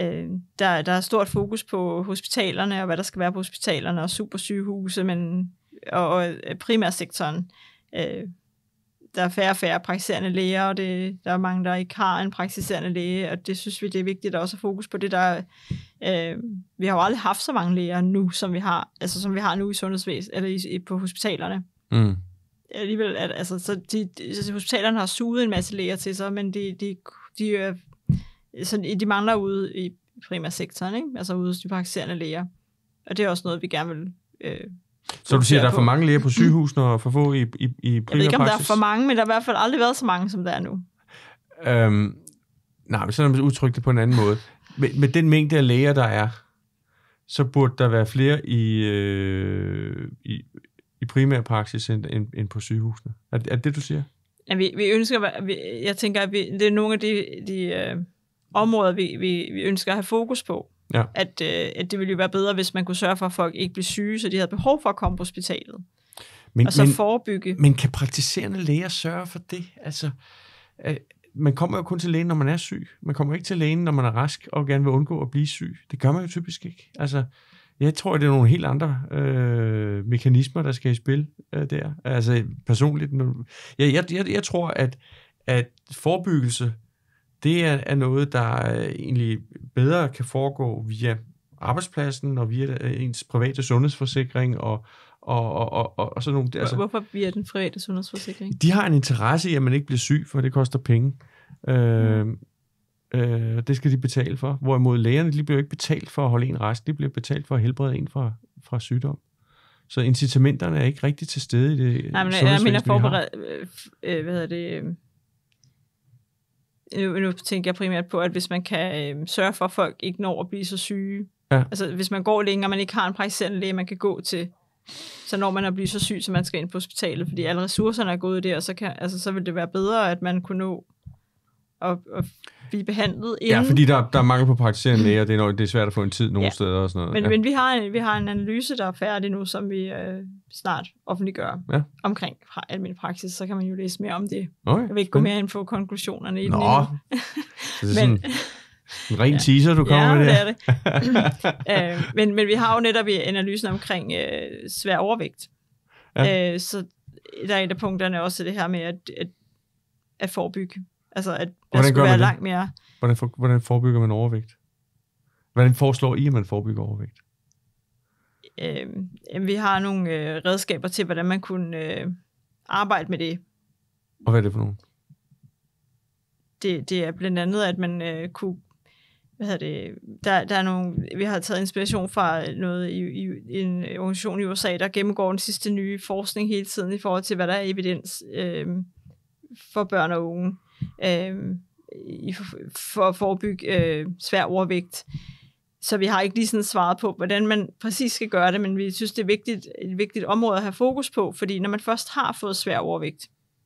[SPEAKER 2] Øh, der, der er stort fokus på hospitalerne, og hvad der skal være på hospitalerne, og supersygehuse, men, og primærsektoren øh, der er færre og færre praktiserende læger, og det, der er mange, der ikke har en praktiserende læge, og det synes vi, det er vigtigt at også have fokus på det der. Øh, vi har jo aldrig haft så mange læger nu, som vi har, altså, som vi har nu i sundhedsvæsenet, eller i, i, på hospitalerne. Mm. Alligevel, at, altså, så de, de, hospitalerne har suget en masse læger til sig, men de, de, de, de, så de mangler ude i primærsektoren, ikke? altså ude hos de praktiserende læger. Og det er også noget, vi gerne vil øh, så du siger, at der er for mange læger på
[SPEAKER 1] sygehusene og for få i, i, i praksis? Jeg ved ikke, om der er for
[SPEAKER 2] mange, men der har i hvert fald aldrig været så mange, som der er nu.
[SPEAKER 1] Øhm, nej, men sådan man udtrykke det på en anden måde. Med, med den mængde af læger, der er, så burde der være flere i, øh, i, i praksis end, end, end på sygehusene. Er, er det, du siger?
[SPEAKER 2] Ja, vi, vi ønsker, vi, jeg tænker, at vi, det er nogle af de, de øh, områder, vi, vi, vi ønsker at have fokus på. Ja. At, øh, at det ville jo være bedre, hvis man kunne sørge for, at folk ikke blev syge, så de havde behov for at komme på hospitalet. Men, og så men, forebygge. Men kan praktiserende læger sørge for det? Altså,
[SPEAKER 1] øh, man kommer jo kun til lægen, når man er syg. Man kommer ikke til lægen, når man er rask og gerne vil undgå at blive syg. Det gør man jo typisk ikke. Altså, jeg tror, det er nogle helt andre øh, mekanismer, der skal i spil øh, der. Altså personligt. Nu, ja, jeg, jeg, jeg tror, at, at forebyggelse det er, er noget, der øh, egentlig bedre kan foregå via arbejdspladsen og via øh, ens private sundhedsforsikring og, og, og, og, og sådan nogle... Altså,
[SPEAKER 2] Hvorfor via den private sundhedsforsikring? De
[SPEAKER 1] har en interesse i, at man ikke bliver syg, for det koster penge. Øh, mm. øh, det skal de betale for. Hvorimod lægerne, de bliver ikke betalt for at holde en rest, de bliver betalt for at helbrede en fra, fra sygdom. Så incitamenterne er ikke rigtig til stede i det Nej, men jeg mener forberedt...
[SPEAKER 2] Øh, hvad hedder det nu, nu tænker jeg primært på, at hvis man kan øh, sørge for, at folk ikke når at blive så syge, ja. altså hvis man går længere, og man ikke har en praktiserende læge, man kan gå til, så når man at blive så syg, så man skal ind på hospitalet, fordi alle ressourcerne er gået der, så, kan, altså, så vil det være bedre, at man kunne nå at, at blive behandlet inden. Ja, fordi
[SPEAKER 1] der, der er mangel på praktiserende læger, det er, nok, det er svært at få en tid nogle ja. steder og sådan noget. Men, ja. men
[SPEAKER 2] vi, har en, vi har en analyse, der er færdig nu, som vi øh, snart offentliggør ja. omkring almindelig praksis, så kan man jo læse mere om det. Okay, jeg vil ikke gå mere ind på konklusionerne i Nå. den endnu. det er men,
[SPEAKER 1] en ren ja. teaser, du kommer ja, med det. Ja, det er
[SPEAKER 2] det. øh, men, men vi har jo netop i analysen omkring øh, svær overvægt. Ja. Øh, så der er et af punkterne også det her med at, at, at forebygge Altså, at der hvordan skulle være langt mere...
[SPEAKER 1] Hvordan, for, hvordan forebygger man overvægt? Hvordan foreslår I, at man forebygger overvægt?
[SPEAKER 2] Øh, vi har nogle øh, redskaber til, hvordan man kunne øh, arbejde med det. Og hvad er det for nogle? Det, det er blandt andet, at man øh, kunne hvad hedder det, der, der er nogle, vi har taget inspiration fra noget i, i, i en organisation i USA, der gennemgår den sidste nye forskning hele tiden i forhold til, hvad der er evidens øh, for børn og unge øh, i, for at forebygge øh, svær overvægt. Så vi har ikke lige sådan svaret på, hvordan man præcis skal gøre det, men vi synes, det er vigtigt, et vigtigt område at have fokus på, fordi når man først har fået svær overvægt,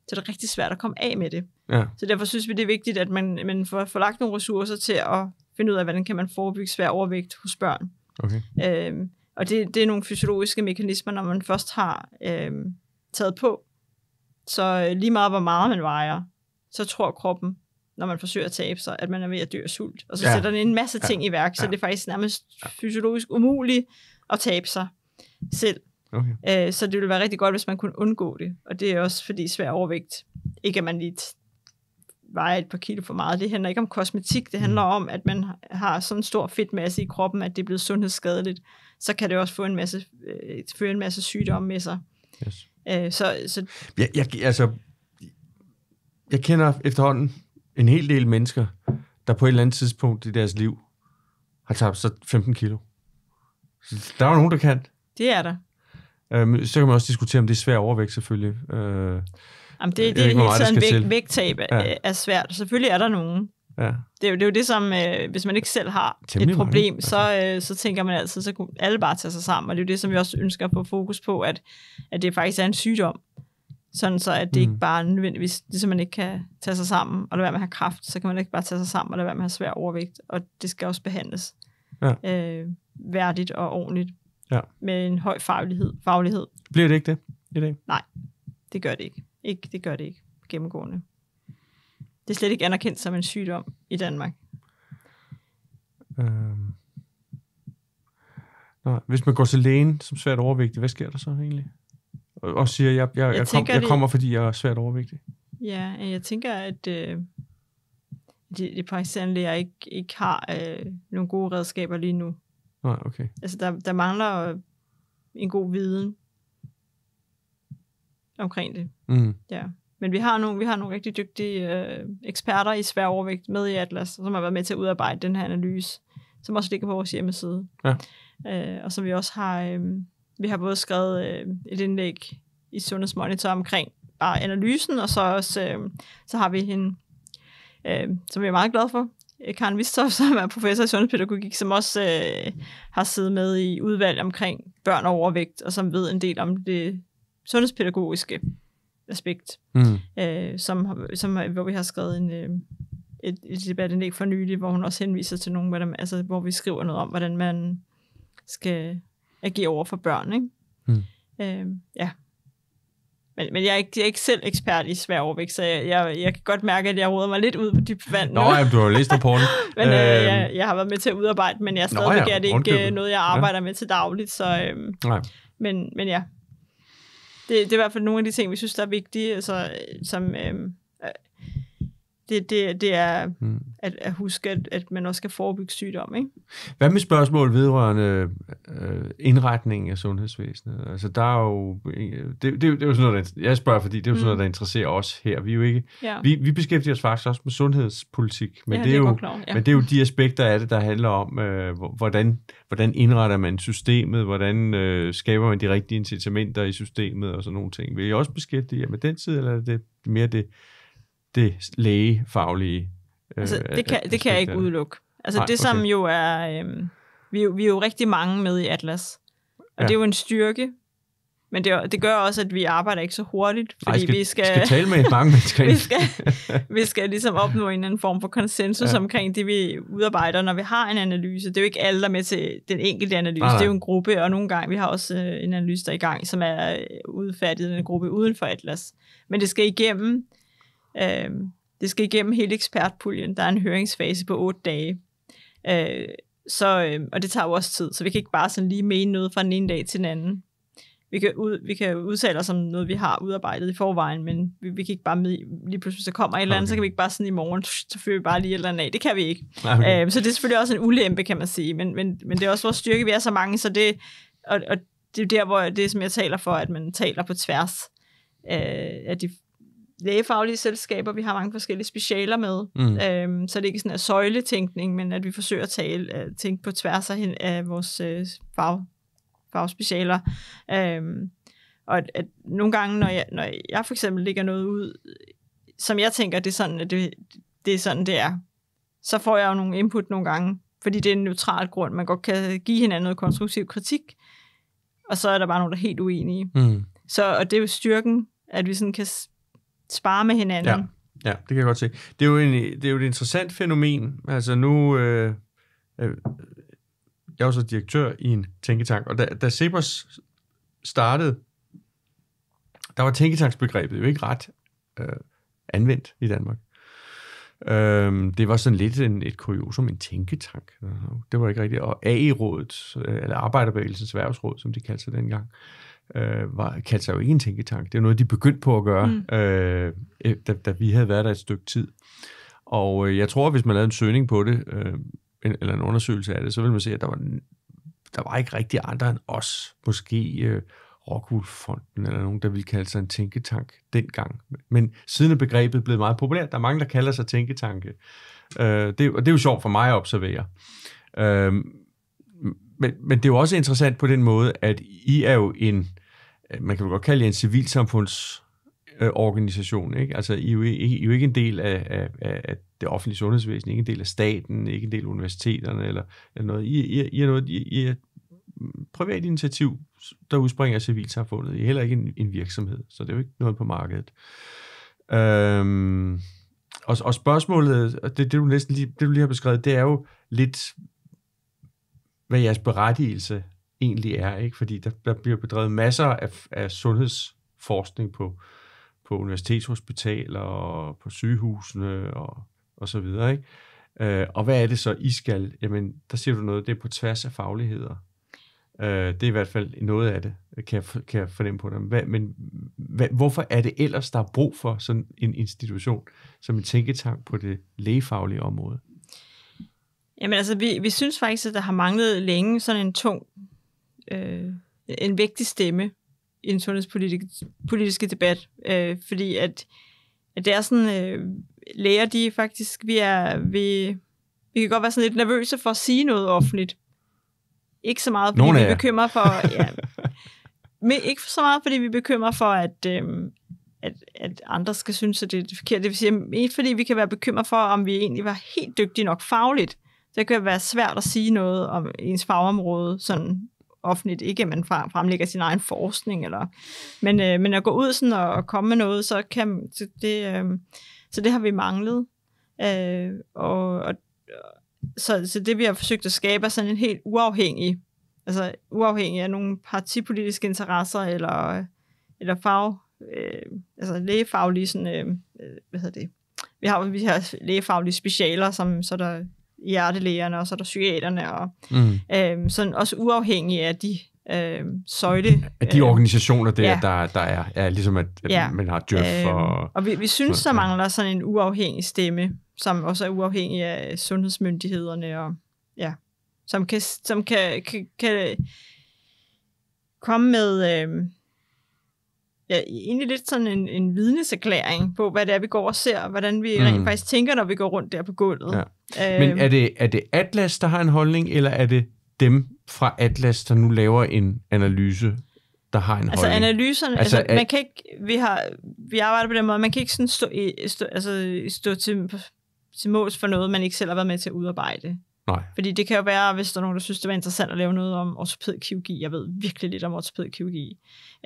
[SPEAKER 2] så er det rigtig svært at komme af med det. Ja. Så derfor synes vi, det er vigtigt, at man, man får, får lagt nogle ressourcer til at finde ud af, hvordan kan man forebygge svær overvægt hos børn. Okay. Øhm, og det, det er nogle fysiologiske mekanismer, når man først har øhm, taget på. Så øh, lige meget, hvor meget man vejer, så tror kroppen, når man forsøger at tabe sig, at man er ved at dø af sult. Og så ja. sætter den en masse ting ja. i værk, så ja. det er faktisk nærmest fysiologisk umuligt at tabe sig selv. Okay. Øh, så det ville være rigtig godt, hvis man kunne undgå det. Og det er også fordi svær overvægt, ikke at man lige vejer et par kilo for meget. Det handler ikke om kosmetik, det handler mm. om, at man har sådan en stor fedtmasse i kroppen, at det er blevet sundhedsskadeligt. Så kan det også få en masse, øh, føre en masse sygdomme med sig. Yes. Øh, så, så...
[SPEAKER 1] Ja, jeg, altså, jeg kender efterhånden en hel del mennesker, der på et eller andet tidspunkt i deres liv har tabt så 15 kilo. Så der er jo nogen, der kan. Det er der. Øhm, så kan man også diskutere, om det er svært overvægt selvfølgelig. Øh, Jamen det, det er helt sådan, væg, vægttab ja.
[SPEAKER 2] er svært. Selvfølgelig er der nogen. Ja. Det, er jo, det er jo det, som øh, hvis man ikke selv har Temmelig et problem, mange. Altså. så, øh, så tænker man altid, så kunne alle bare tage sig sammen. Og det er jo det, som vi også ønsker at få fokus på, at, at det faktisk er en sygdom. Sådan så, at det mm. ikke bare nødvendigvis, ligesom man ikke kan tage sig sammen, og lade være med at have kraft, så kan man ikke bare tage sig sammen og lade være med at have svær overvægt, og det skal også behandles ja. øh, værdigt og ordentligt, ja. med en høj faglighed, faglighed.
[SPEAKER 1] Bliver det ikke det i dag?
[SPEAKER 2] Nej, det gør det ikke. ikke det gør det ikke gennemgående. Det er slet ikke anerkendt som en sygdom i Danmark.
[SPEAKER 1] Øhm. Nå, hvis man går til lægen som svært overvægtig, hvad sker der så egentlig? og siger, jeg, jeg, jeg, jeg, kom, jeg kommer, fordi jeg er svært overvægtig.
[SPEAKER 2] Ja, øh, jeg tænker, at øh, faktisk sandt, at jeg ikke, ikke har øh, nogle gode redskaber lige nu. Nej, okay. Altså, der, der mangler øh, en god viden omkring det. Mm. Ja. Men vi har nogle, vi har nogle rigtig dygtige øh, eksperter i svær overvægt med i Atlas, som har været med til at udarbejde den her analyse, som også ligger på vores hjemmeside. Ja. Øh, og som vi også har... Øh, vi har både skrevet øh, et indlæg i Sundhedsmonitor omkring bare analysen, og så også øh, så har vi hende, øh, som vi er meget glade for, øh, Karen Vistoff, som er professor i sundhedspædagogik, som også øh, har siddet med i udvalg omkring børn og overvægt, og som ved en del om det sundhedspædagogiske aspekt, mm. øh, som, som, øh, hvor vi har skrevet en, øh, et, et debatindlæg for nylig, hvor hun også henviser til nogle, hvordan, altså, hvor vi skriver noget om, hvordan man skal agere over for børn. Ikke? Mm. Øhm, ja. Men, men jeg, er ikke, jeg er ikke selv ekspert i svær overvægt, så jeg, jeg, jeg kan godt mærke, at jeg råder mig lidt ud på dybt vand. Nå, jamen, du
[SPEAKER 1] har jo læst den. men øh, jeg, øhm.
[SPEAKER 2] jeg har været med til at udarbejde, men jeg er stadigvæk Nå, ja, er det ikke øh, noget, jeg arbejder ja. med til dagligt. Så, øhm, Nej. Men, men ja, det, det er i hvert fald nogle af de ting, vi synes, der er vigtige, altså, som, øhm, det, det, det er mm. at, at huske, at, at man også skal forebygge sygdom. Ikke?
[SPEAKER 1] Hvad med spørgsmål vedrørende øh, indretning af sundhedsvæsenet? Altså, der er jo, det, det, det er jo sådan noget, der, jeg spørger, fordi det er jo sådan mm. noget, der interesserer os her. Vi, er jo ikke, ja. vi, vi beskæftiger os faktisk også med sundhedspolitik, men, ja, det, er det, er jo, ja. men det er jo de aspekter af det, der handler om, øh, hvordan, hvordan indretter man systemet, hvordan øh, skaber man de rigtige incitamenter i systemet og sådan nogle ting. Vil I også beskæftige jer med den side, eller er det mere det det lægefaglige. Øh, altså, det kan, det kan jeg ikke udelukke. Altså Nej, det, som okay. jo
[SPEAKER 2] er... Øh, vi, vi er jo rigtig mange med i Atlas, og ja. det er jo en styrke, men det, det gør også, at vi arbejder ikke så hurtigt, fordi Ej, skal, vi skal, skal tale med mange mennesker. vi, skal, vi skal ligesom opnå en anden form for konsensus ja. omkring det, vi udarbejder, når vi har en analyse. Det er jo ikke alle, der med til den enkelte analyse. Nej. Det er jo en gruppe, og nogle gange, vi har også øh, en analyse, der er i gang, som er øh, udfærdiget i en gruppe uden for Atlas. Men det skal igennem Øh, det skal igennem hele ekspertpuljen. Der er en høringsfase på otte dage. Øh, så, øhm, og det tager jo også tid, så vi kan ikke bare sådan lige mene noget fra den ene dag til den anden. Vi kan, ud, vi kan udtale os om noget, vi har udarbejdet i forvejen, men vi, vi kan ikke bare med, lige pludselig, så kommer et eller andet, okay. så kan vi ikke bare sådan i morgen, så fyrer vi bare lige et eller andet af. Det kan vi ikke. Okay. Øhm, så det er selvfølgelig også en ulempe, kan man sige, men, men, men det er også vores styrke, vi er så mange, så det, og, og det er der, hvor det, som jeg taler for, at man taler på tværs øh, af de lægefaglige selskaber, vi har mange forskellige specialer med, mm. øhm, så det er ikke sådan en søjletænkning, men at vi forsøger at tale, at tænke på tværs af, hen, af vores øh, fag, fagspecialer. Øhm, og at, at nogle gange, når jeg, når jeg for eksempel lægger noget ud, som jeg tænker, det er sådan, at det, det er sådan, det er, så får jeg jo nogle input nogle gange, fordi det er en neutral grund, man godt kan give hinanden noget konstruktiv kritik, og så er der bare nogen, der er helt uenige. Mm. Så, og det er jo styrken, at vi sådan kan spare med hinanden. Ja.
[SPEAKER 1] Ja, det kan jeg godt se. Det er jo, en, det er jo et interessant fænomen. Altså nu, øh, øh, jeg er jo så direktør i en tænketank, og da, da Cepos startede, der var tænketanksbegrebet jo ikke ret øh, anvendt i Danmark. Øh, det var sådan lidt en, et kuriosum, en tænketank. Det var ikke rigtigt. Og AE-rådet, øh, eller Arbejderbevægelsens Værvsråd, som de kaldte sig dengang, øh, øh, var, kaldte sig jo ikke en tænketank. Det er noget, de begyndte på at gøre, mm. øh, eh, da, da vi havde været der et stykke tid. Og øh, jeg tror, at hvis man lavede en søgning på det, øh, en, eller en undersøgelse af det, så ville man se, at der var, der var ikke rigtig andre end os. Måske øh, Rockwool-fonden eller nogen, der ville kalde sig en tænketank dengang. Men siden er begrebet blevet meget populært. Der er mange, der kalder sig tænketanke. Øh, det, og det er jo sjovt for mig at observere. Øh, men, men det er jo også interessant på den måde, at I er jo en Øh, man kan jo godt kalde jer en civilsamfunds øh, organisation. Ikke? Altså, I er, jo, I er jo ikke en del af, af, af det offentlige sundhedsvæsen, ikke en del af staten, ikke en del af universiteterne eller, eller noget. I, I, I er noget, I, I er privat initiativ, der udspringer af civilsamfundet. I er heller ikke en, en virksomhed, så det er jo ikke noget på markedet. Øhm, og, og spørgsmålet, og det, det, du næsten lige, det du lige har beskrevet, det er jo lidt, hvad jeres berettigelse egentlig er, ikke? fordi der, der bliver bedrevet masser af, af sundhedsforskning på, på universitetshospitaler og på sygehusene og, og så videre. Ikke? Øh, og hvad er det så, I skal? Jamen, der siger du noget, det er på tværs af fagligheder. Øh, det er i hvert fald noget af det, kan jeg, kan jeg fornemme på dem. Hvad, men hvad, hvorfor er det ellers, der er brug for sådan en institution, som en tænketank på det lægefaglige område?
[SPEAKER 2] Jamen altså, vi, vi synes faktisk, at der har manglet længe sådan en tung øh, en vigtig stemme i den sundhedspolitiske debat, øh, fordi at, at det er sådan, øh, læger de faktisk, vi er, vi, vi kan godt være sådan lidt nervøse for at sige noget offentligt. Ikke så meget, fordi vi bekymrer for, ja, men ikke så meget, fordi vi bekymrer for, at, øh, at, at andre skal synes, at det er det Det vil sige, ikke fordi vi kan være bekymret for, om vi egentlig var helt dygtige nok fagligt. Det kan være svært at sige noget om ens fagområde sådan offentligt, ikke at man fremlægger sin egen forskning, eller, men, øh, men at gå ud sådan og, komme med noget, så, kan, så, det, øh, så det har vi manglet. Øh, og, og, så, så det vi har forsøgt at skabe er sådan en helt uafhængig, altså uafhængig af nogle partipolitiske interesser, eller, eller fag, øh, altså lægefaglige sådan, øh, øh hvad hedder det, vi har, vi har lægefaglige specialer, som så der hjertelægerne, og så er der psykiaterne, og mm. øhm, sådan også uafhængig øhm, af de øh, søjle... Af de
[SPEAKER 1] organisationer, der, ja. der, der er, er ligesom at, at ja. man har djøf øh, og... Og
[SPEAKER 2] vi, vi synes, så, der mangler sådan en uafhængig stemme, som også er uafhængig af sundhedsmyndighederne, og ja, som kan, som kan, kan, kan komme med... Øh, ja, egentlig lidt sådan en, en vidneserklæring på, hvad det er, vi går og ser, og hvordan vi mm. rent faktisk tænker, når vi går rundt der på gulvet. Ja. Øhm. Men er
[SPEAKER 1] det, er det Atlas, der har en holdning, eller er det dem fra Atlas, der nu laver en analyse der har en altså holdning. analyserne, altså, altså man kan
[SPEAKER 2] ikke, vi, har, vi arbejder på den måde, man kan ikke sådan stå, stå, altså, stå til, til måls for noget, man ikke selv har været med til at udarbejde. Nej. Fordi det kan jo være, hvis der er nogen, der synes, det var interessant at lave noget om ortopædkirurgi. Jeg ved virkelig lidt om ortopædkirurgi.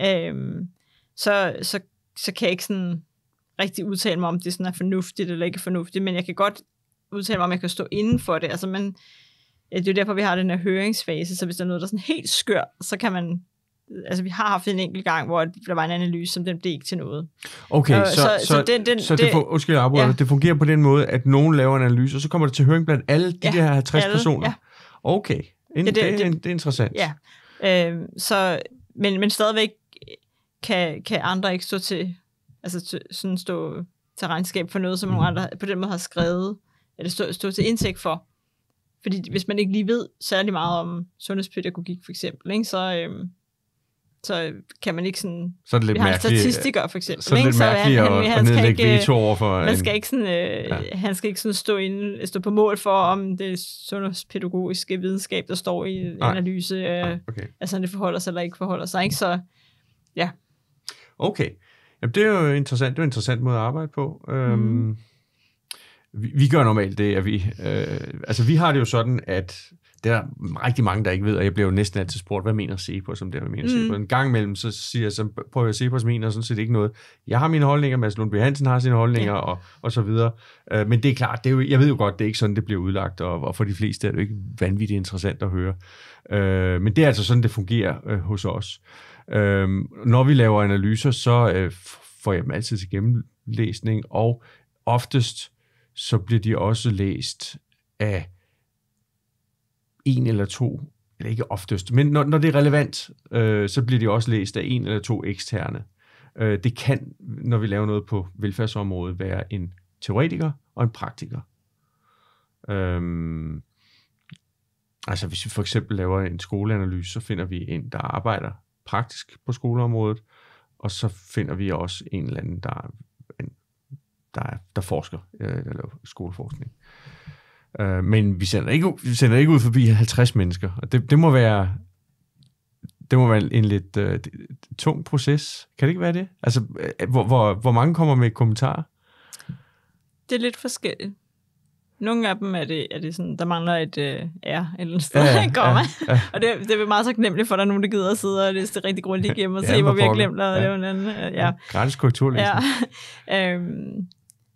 [SPEAKER 2] Øhm, så, så, så kan jeg ikke sådan rigtig udtale mig om, det sådan er fornuftigt eller ikke fornuftigt, men jeg kan godt udtale mig om, jeg kan stå inden for det. Altså, men, ja, det er jo derfor, vi har den her høringsfase, så hvis der er noget, der er sådan helt skør, så kan man altså vi har haft en enkelt gang, hvor der var en analyse, som den blev ikke til noget. Okay, så, så, så, så, den, den, så det, det, for, undskyld, jeg ja.
[SPEAKER 1] det fungerer på den måde, at nogen laver en analyse, og så kommer det til høring blandt alle de ja, der 50 alle, personer? Ja. Okay, Ind, ja, det, det, det, det er interessant.
[SPEAKER 2] Ja, øh, så, men, men stadigvæk kan, kan andre ikke stå til, altså sådan stå til regnskab for noget, som nogle mm. andre på den måde har skrevet, eller stå, stå til indtægt for. Fordi hvis man ikke lige ved særlig meget om sundhedspædagogik for eksempel, ikke, så, øhm, så kan man ikke sådan... Så er det lidt vi har statistikere for eksempel. Så er det lidt mærkeligt han, han, han, at nedlægge ikke, veto over for... Man en, skal ikke sådan, øh, ja. Han skal ikke sådan stå, inde, stå på mål for, om det sundhedspædagogiske videnskab, der står i en analyse, øh, okay. altså det forholder sig eller ikke forholder sig. Ikke? Så ja,
[SPEAKER 1] Okay. Jamen, det er jo interessant. Det er en interessant måde at arbejde på. Mm. Øhm, mhm. vi, vi gør normalt det, at vi... Øh, altså, vi har det jo sådan, at der er rigtig mange, der ikke ved, og jeg bliver jo næsten altid spurgt, hvad mener på som det, hvad mener mm. Cepos? Mhm. En gang imellem, så siger jeg, så prøver jeg Cepos mener sådan set ikke noget. Jeg har mine holdninger, Mads Lundby Hansen har sine holdninger, ja. og, og så videre. Uh, men det er klart, det er jo, jeg ved jo godt, det er ikke sådan, det bliver udlagt, og, og for de fleste er det jo ikke vanvittigt interessant at høre. Uh, men det er altså sådan, det fungerer uh, hos os. Øh, når vi laver analyser, så øh, får jeg dem altid til gennemlæsning, og oftest så bliver de også læst af en eller to, eller ikke oftest, men når, når det er relevant, øh, så bliver de også læst af en eller to eksterne. Øh, det kan, når vi laver noget på velfærdsområdet, være en teoretiker og en praktiker. Øhm, altså hvis vi for eksempel laver en skoleanalyse, så finder vi en, der arbejder praktisk på skoleområdet, og så finder vi også en eller anden, der, der, der forsker, der øh, laver skoleforskning. Øh, men vi sender, ikke, vi sender ikke ud forbi 50 mennesker, og det, det må være det må være en lidt øh, tung proces. Kan det ikke være det? Altså, øh, hvor, hvor, hvor mange kommer med kommentarer?
[SPEAKER 2] Det er lidt forskelligt. Nogle af dem er det, er det sådan, der mangler et øh, R eller en sted, ja, komma. Ja, ja. og det, det er meget så taknemmeligt for, at der er nogen, der gider at sidde og læse det rigtig grundigt igennem og ja, se, hvor vi har glemt at lave en anden. Øh, ja. Gratis korrekturlæsning. Ja. øhm,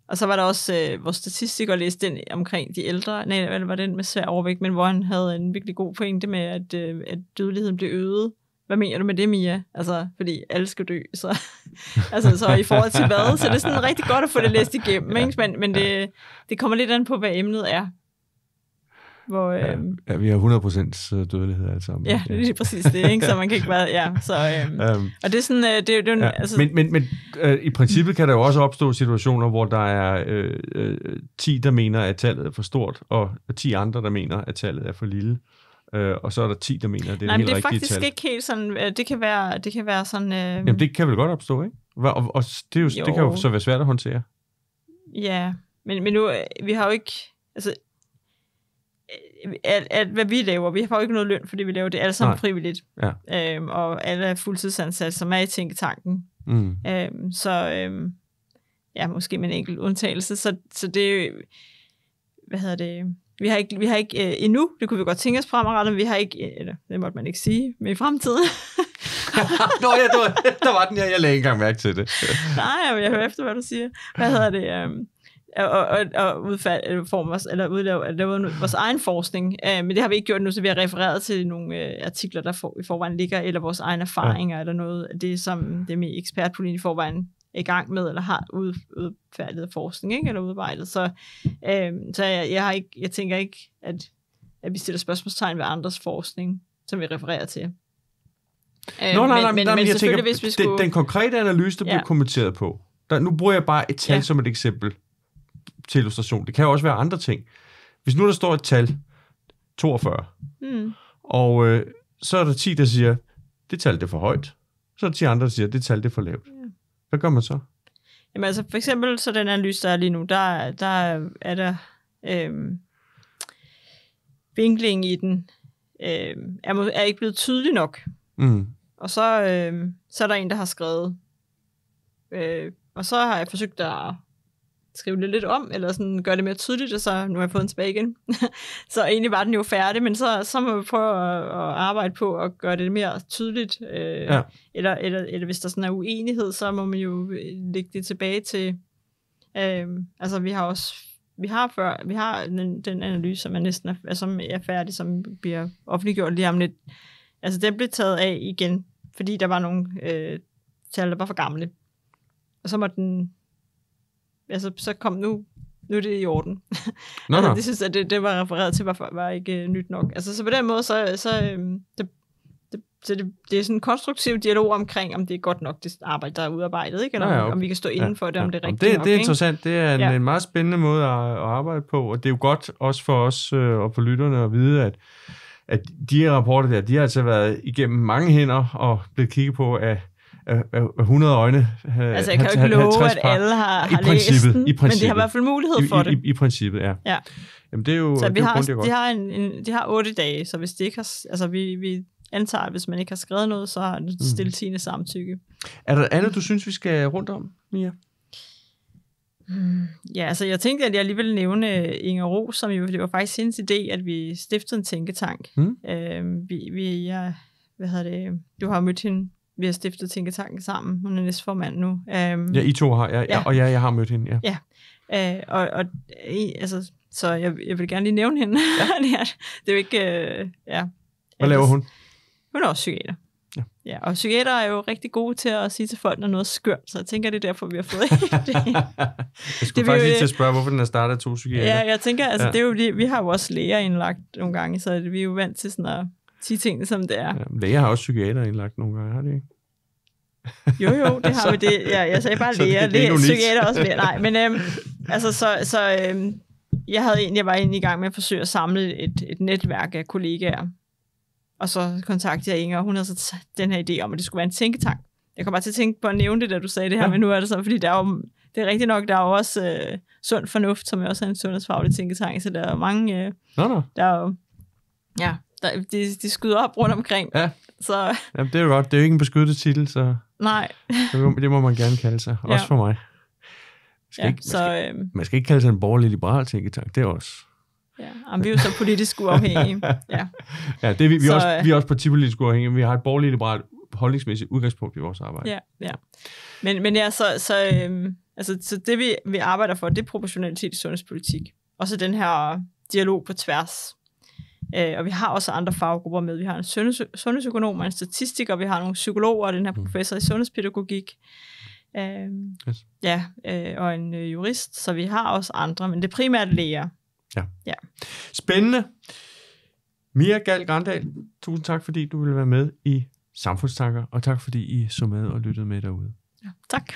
[SPEAKER 2] og så var der også øh, vores statistiker læste den omkring de ældre, nej, det var den med svær overvægt, men hvor han havde en virkelig god pointe med, at, øh, at dødeligheden blev øget hvad mener du med det, Mia? Altså, fordi alle skal dø, så, altså, så i forhold til hvad? Så det er sådan rigtig godt at få det læst igennem, ja. ikke? men, men det, det kommer lidt an på, hvad emnet er. Hvor, ja, øhm,
[SPEAKER 1] ja, vi har 100% øh, dødelighed altså. sammen. Ja, det er lige præcis det, ikke? så man
[SPEAKER 2] kan ikke være... Ja, så, øhm, um, og det er sådan... Øh, det, det, er, ja, altså, men
[SPEAKER 1] men, men øh, i princippet kan der jo også opstå situationer, hvor der er øh, øh, 10, der mener, at tallet er for stort, og 10 andre, der mener, at tallet er for lille. Øh, Øh, og så er der 10, der mener, at det er Nej, det helt rigtige tal. det er faktisk tal.
[SPEAKER 2] ikke helt sådan, øh, det kan være, det kan være sådan... Øh... Jamen, det
[SPEAKER 1] kan vel godt opstå, ikke? Og, og, og det, er jo, jo. det kan jo så være svært at håndtere.
[SPEAKER 2] Ja, men, men nu, øh, vi har jo ikke... Altså, øh, at, at hvad vi laver, vi har jo ikke noget løn, fordi vi laver det alle sammen Nej. frivilligt. Ja. Øhm, og alle er fuldtidsansatte, som er i tænketanken. Mm. Øhm, så øhm, ja, måske med en enkelt undtagelse. Så, så det, hvad hedder det, vi har ikke, vi har ikke øh, endnu, det kunne vi godt tænke os fremadrettet, men vi har ikke, øh, eller det måtte man ikke sige, men i fremtiden.
[SPEAKER 1] Nå ja, det var, der var den, jeg, jeg lagde ikke engang mærke til det.
[SPEAKER 2] Nej, men jeg hører efter, hvad du siger. Hvad hedder det? Øh, og, og, og udfald, eller, os, eller udlave, lave vores egen forskning. Øh, men det har vi ikke gjort nu, så vi har refereret til nogle øh, artikler, der for, i forvejen ligger, eller vores egne erfaringer, ja. eller noget af det, som det med ekspertpolitik i forvejen i gang med, eller har ud, udfærdiget forskning, ikke? eller udvejlet. Så, øhm, så jeg, jeg, har ikke, jeg tænker ikke, at, at vi stiller spørgsmålstegn ved andres forskning, som vi refererer til. Øh, Nå, nej, nej, men, men, nej, men jeg tænker, hvis vi skulle... den, den
[SPEAKER 1] konkrete analyse, der ja. bliver kommenteret på, der, nu bruger jeg bare et tal ja. som et eksempel til illustration. Det kan jo også være andre ting. Hvis nu der står et tal, 42, mm. og øh, så er der 10, der siger, det tal det er for højt. Så er der 10 andre, der siger, det tal det er for lavt. Mm. Hvad gør man så?
[SPEAKER 2] Jamen altså, for eksempel så den analyse, der er lige nu, der, der er der øh, vinkling i den, øh, er, er ikke blevet tydelig nok. Mm. Og så, øh, så er der en, der har skrevet, øh, og så har jeg forsøgt at skrive det lidt om, eller sådan gøre det mere tydeligt, og så nu har jeg fået den tilbage igen. så egentlig var den jo færdig, men så, så må vi prøve at, at arbejde på at gøre det mere tydeligt. Øh, ja. eller, eller, eller hvis der sådan er uenighed, så må man jo øh, lægge det tilbage til... Øh, altså vi har også vi har før, vi har den, den analyse, som er næsten er, som er færdig, som bliver offentliggjort lige om lidt. Altså den blev taget af igen, fordi der var nogle øh, tal, der var for gamle. Og så må den altså, så kom nu, nu er det i orden. Nå, altså, det synes jeg, det, det var refereret til, var, var ikke uh, nyt nok. Altså, så på den måde, så, så uh, det, det, så det, det er sådan en konstruktiv dialog omkring, om det er godt nok, det arbejde, der er udarbejdet, ikke? eller Nå, ja, okay. om vi kan stå inden for ja, det, om det er rigtigt det, nok. Det er interessant. Ikke? Det er en, ja. en
[SPEAKER 1] meget spændende måde at, at arbejde på, og det er jo godt også for os øh, og for lytterne at vide, at, at de her rapporter der, de har altså været igennem mange hænder og blevet kigget på af 100 øh, øh, øjne. Altså, jeg kan jo ikke love, at alle har, har i læst den, i men de har i hvert fald mulighed for det. I, i, i princippet, ja. ja. Jamen, det er jo, så vi det har, jo de, har
[SPEAKER 2] en, en, de har otte dage, så hvis det ikke har, altså, vi, vi antager, at hvis man ikke har skrevet noget, så har det mhm. stiltigende samtykke. Er der andet, du
[SPEAKER 1] synes, vi skal rundt om,
[SPEAKER 2] Mia? Mm, ja, altså jeg tænkte, at jeg lige ville nævne øh, Inger Ro, som jo, det var faktisk hendes idé, at vi stiftede en tænketank. Mm. Øhm, vi, vi, ja, hvad hedder det, du har mødt hende vi har stiftet Tænketanken sammen. Hun er næstformand nu. Um, ja, I to har, ja, ja. og ja, jeg har mødt hende. Ja, ja. Uh, og, og I, altså, så jeg, jeg vil gerne lige nævne hende. Ja. det, er, jo ikke... Uh, ja. Hvad laver hun? Hun er også psykiater. Ja. ja, og psykiater er jo rigtig gode til at sige til folk, når noget er skørt, så jeg tænker, det er derfor, vi har fået det. jeg skulle det faktisk vi, lige til at
[SPEAKER 1] spørge, hvorfor den er startet af to psykiater. Ja, jeg tænker, altså, ja. det er
[SPEAKER 2] jo, vi har jo også læger indlagt nogle gange, så vi er jo vant til sådan at Sige tingene, som det er. Ja,
[SPEAKER 1] læger har også psykiater indlagt nogle gange, har de
[SPEAKER 2] ikke? Jo, jo, det har vi det. Ja, jeg sagde bare læger, er psykiater også læger. Nej, men øhm, altså, så, så øhm, jeg havde egentlig, jeg var egentlig i gang med at forsøge at samle et, et netværk af kollegaer. Og så kontaktede jeg Inger, og hun havde så den her idé om, at det skulle være en tænketank. Jeg kom bare til at tænke på at nævne det, da du sagde det her, ja. men nu er det så, fordi der er jo, det er rigtigt nok, der er jo også øh, sund fornuft, som også er en sundhedsfaglig tænketank, så der er mange, øh, nå, nå. der er jo, ja, der, de, de skyder op rundt omkring. Ja. Så.
[SPEAKER 1] Jamen, det er godt. Det er jo ikke en beskyttet titel, så... Nej. det, må, det må man gerne kalde sig. Også ja. for mig. Man
[SPEAKER 2] skal, ja, ikke, man, så, skal, øh...
[SPEAKER 1] man skal ikke kalde sig en borgerlig liberal tænketank. Det er også...
[SPEAKER 2] Ja, Jamen, vi er jo så politisk uafhængige. Ja, ja det er vi, vi, så, også, øh- vi er
[SPEAKER 1] også partipolitisk uafhængige, vi har et borgerligt liberalt holdningsmæssigt udgangspunkt i vores arbejde. Ja,
[SPEAKER 2] ja. Men, men ja, så, så, øh, altså, så det vi, vi arbejder for, det er proportionalitet i sundhedspolitik. Og så den her dialog på tværs Øh, og vi har også andre faggrupper med. Vi har en sundheds- sundhedsøkonom og en statistiker, vi har nogle psykologer og den her mm. professor i sundhedspædagogik. øhm, yes. Ja, øh, og en øh, jurist, så vi har også andre, men det er primært læger. Ja. ja.
[SPEAKER 1] Spændende. Mia Gal Grandal, tusind tak, fordi du ville være med i Samfundstanker, og tak, fordi I så med og lyttede med derude. Ja, tak.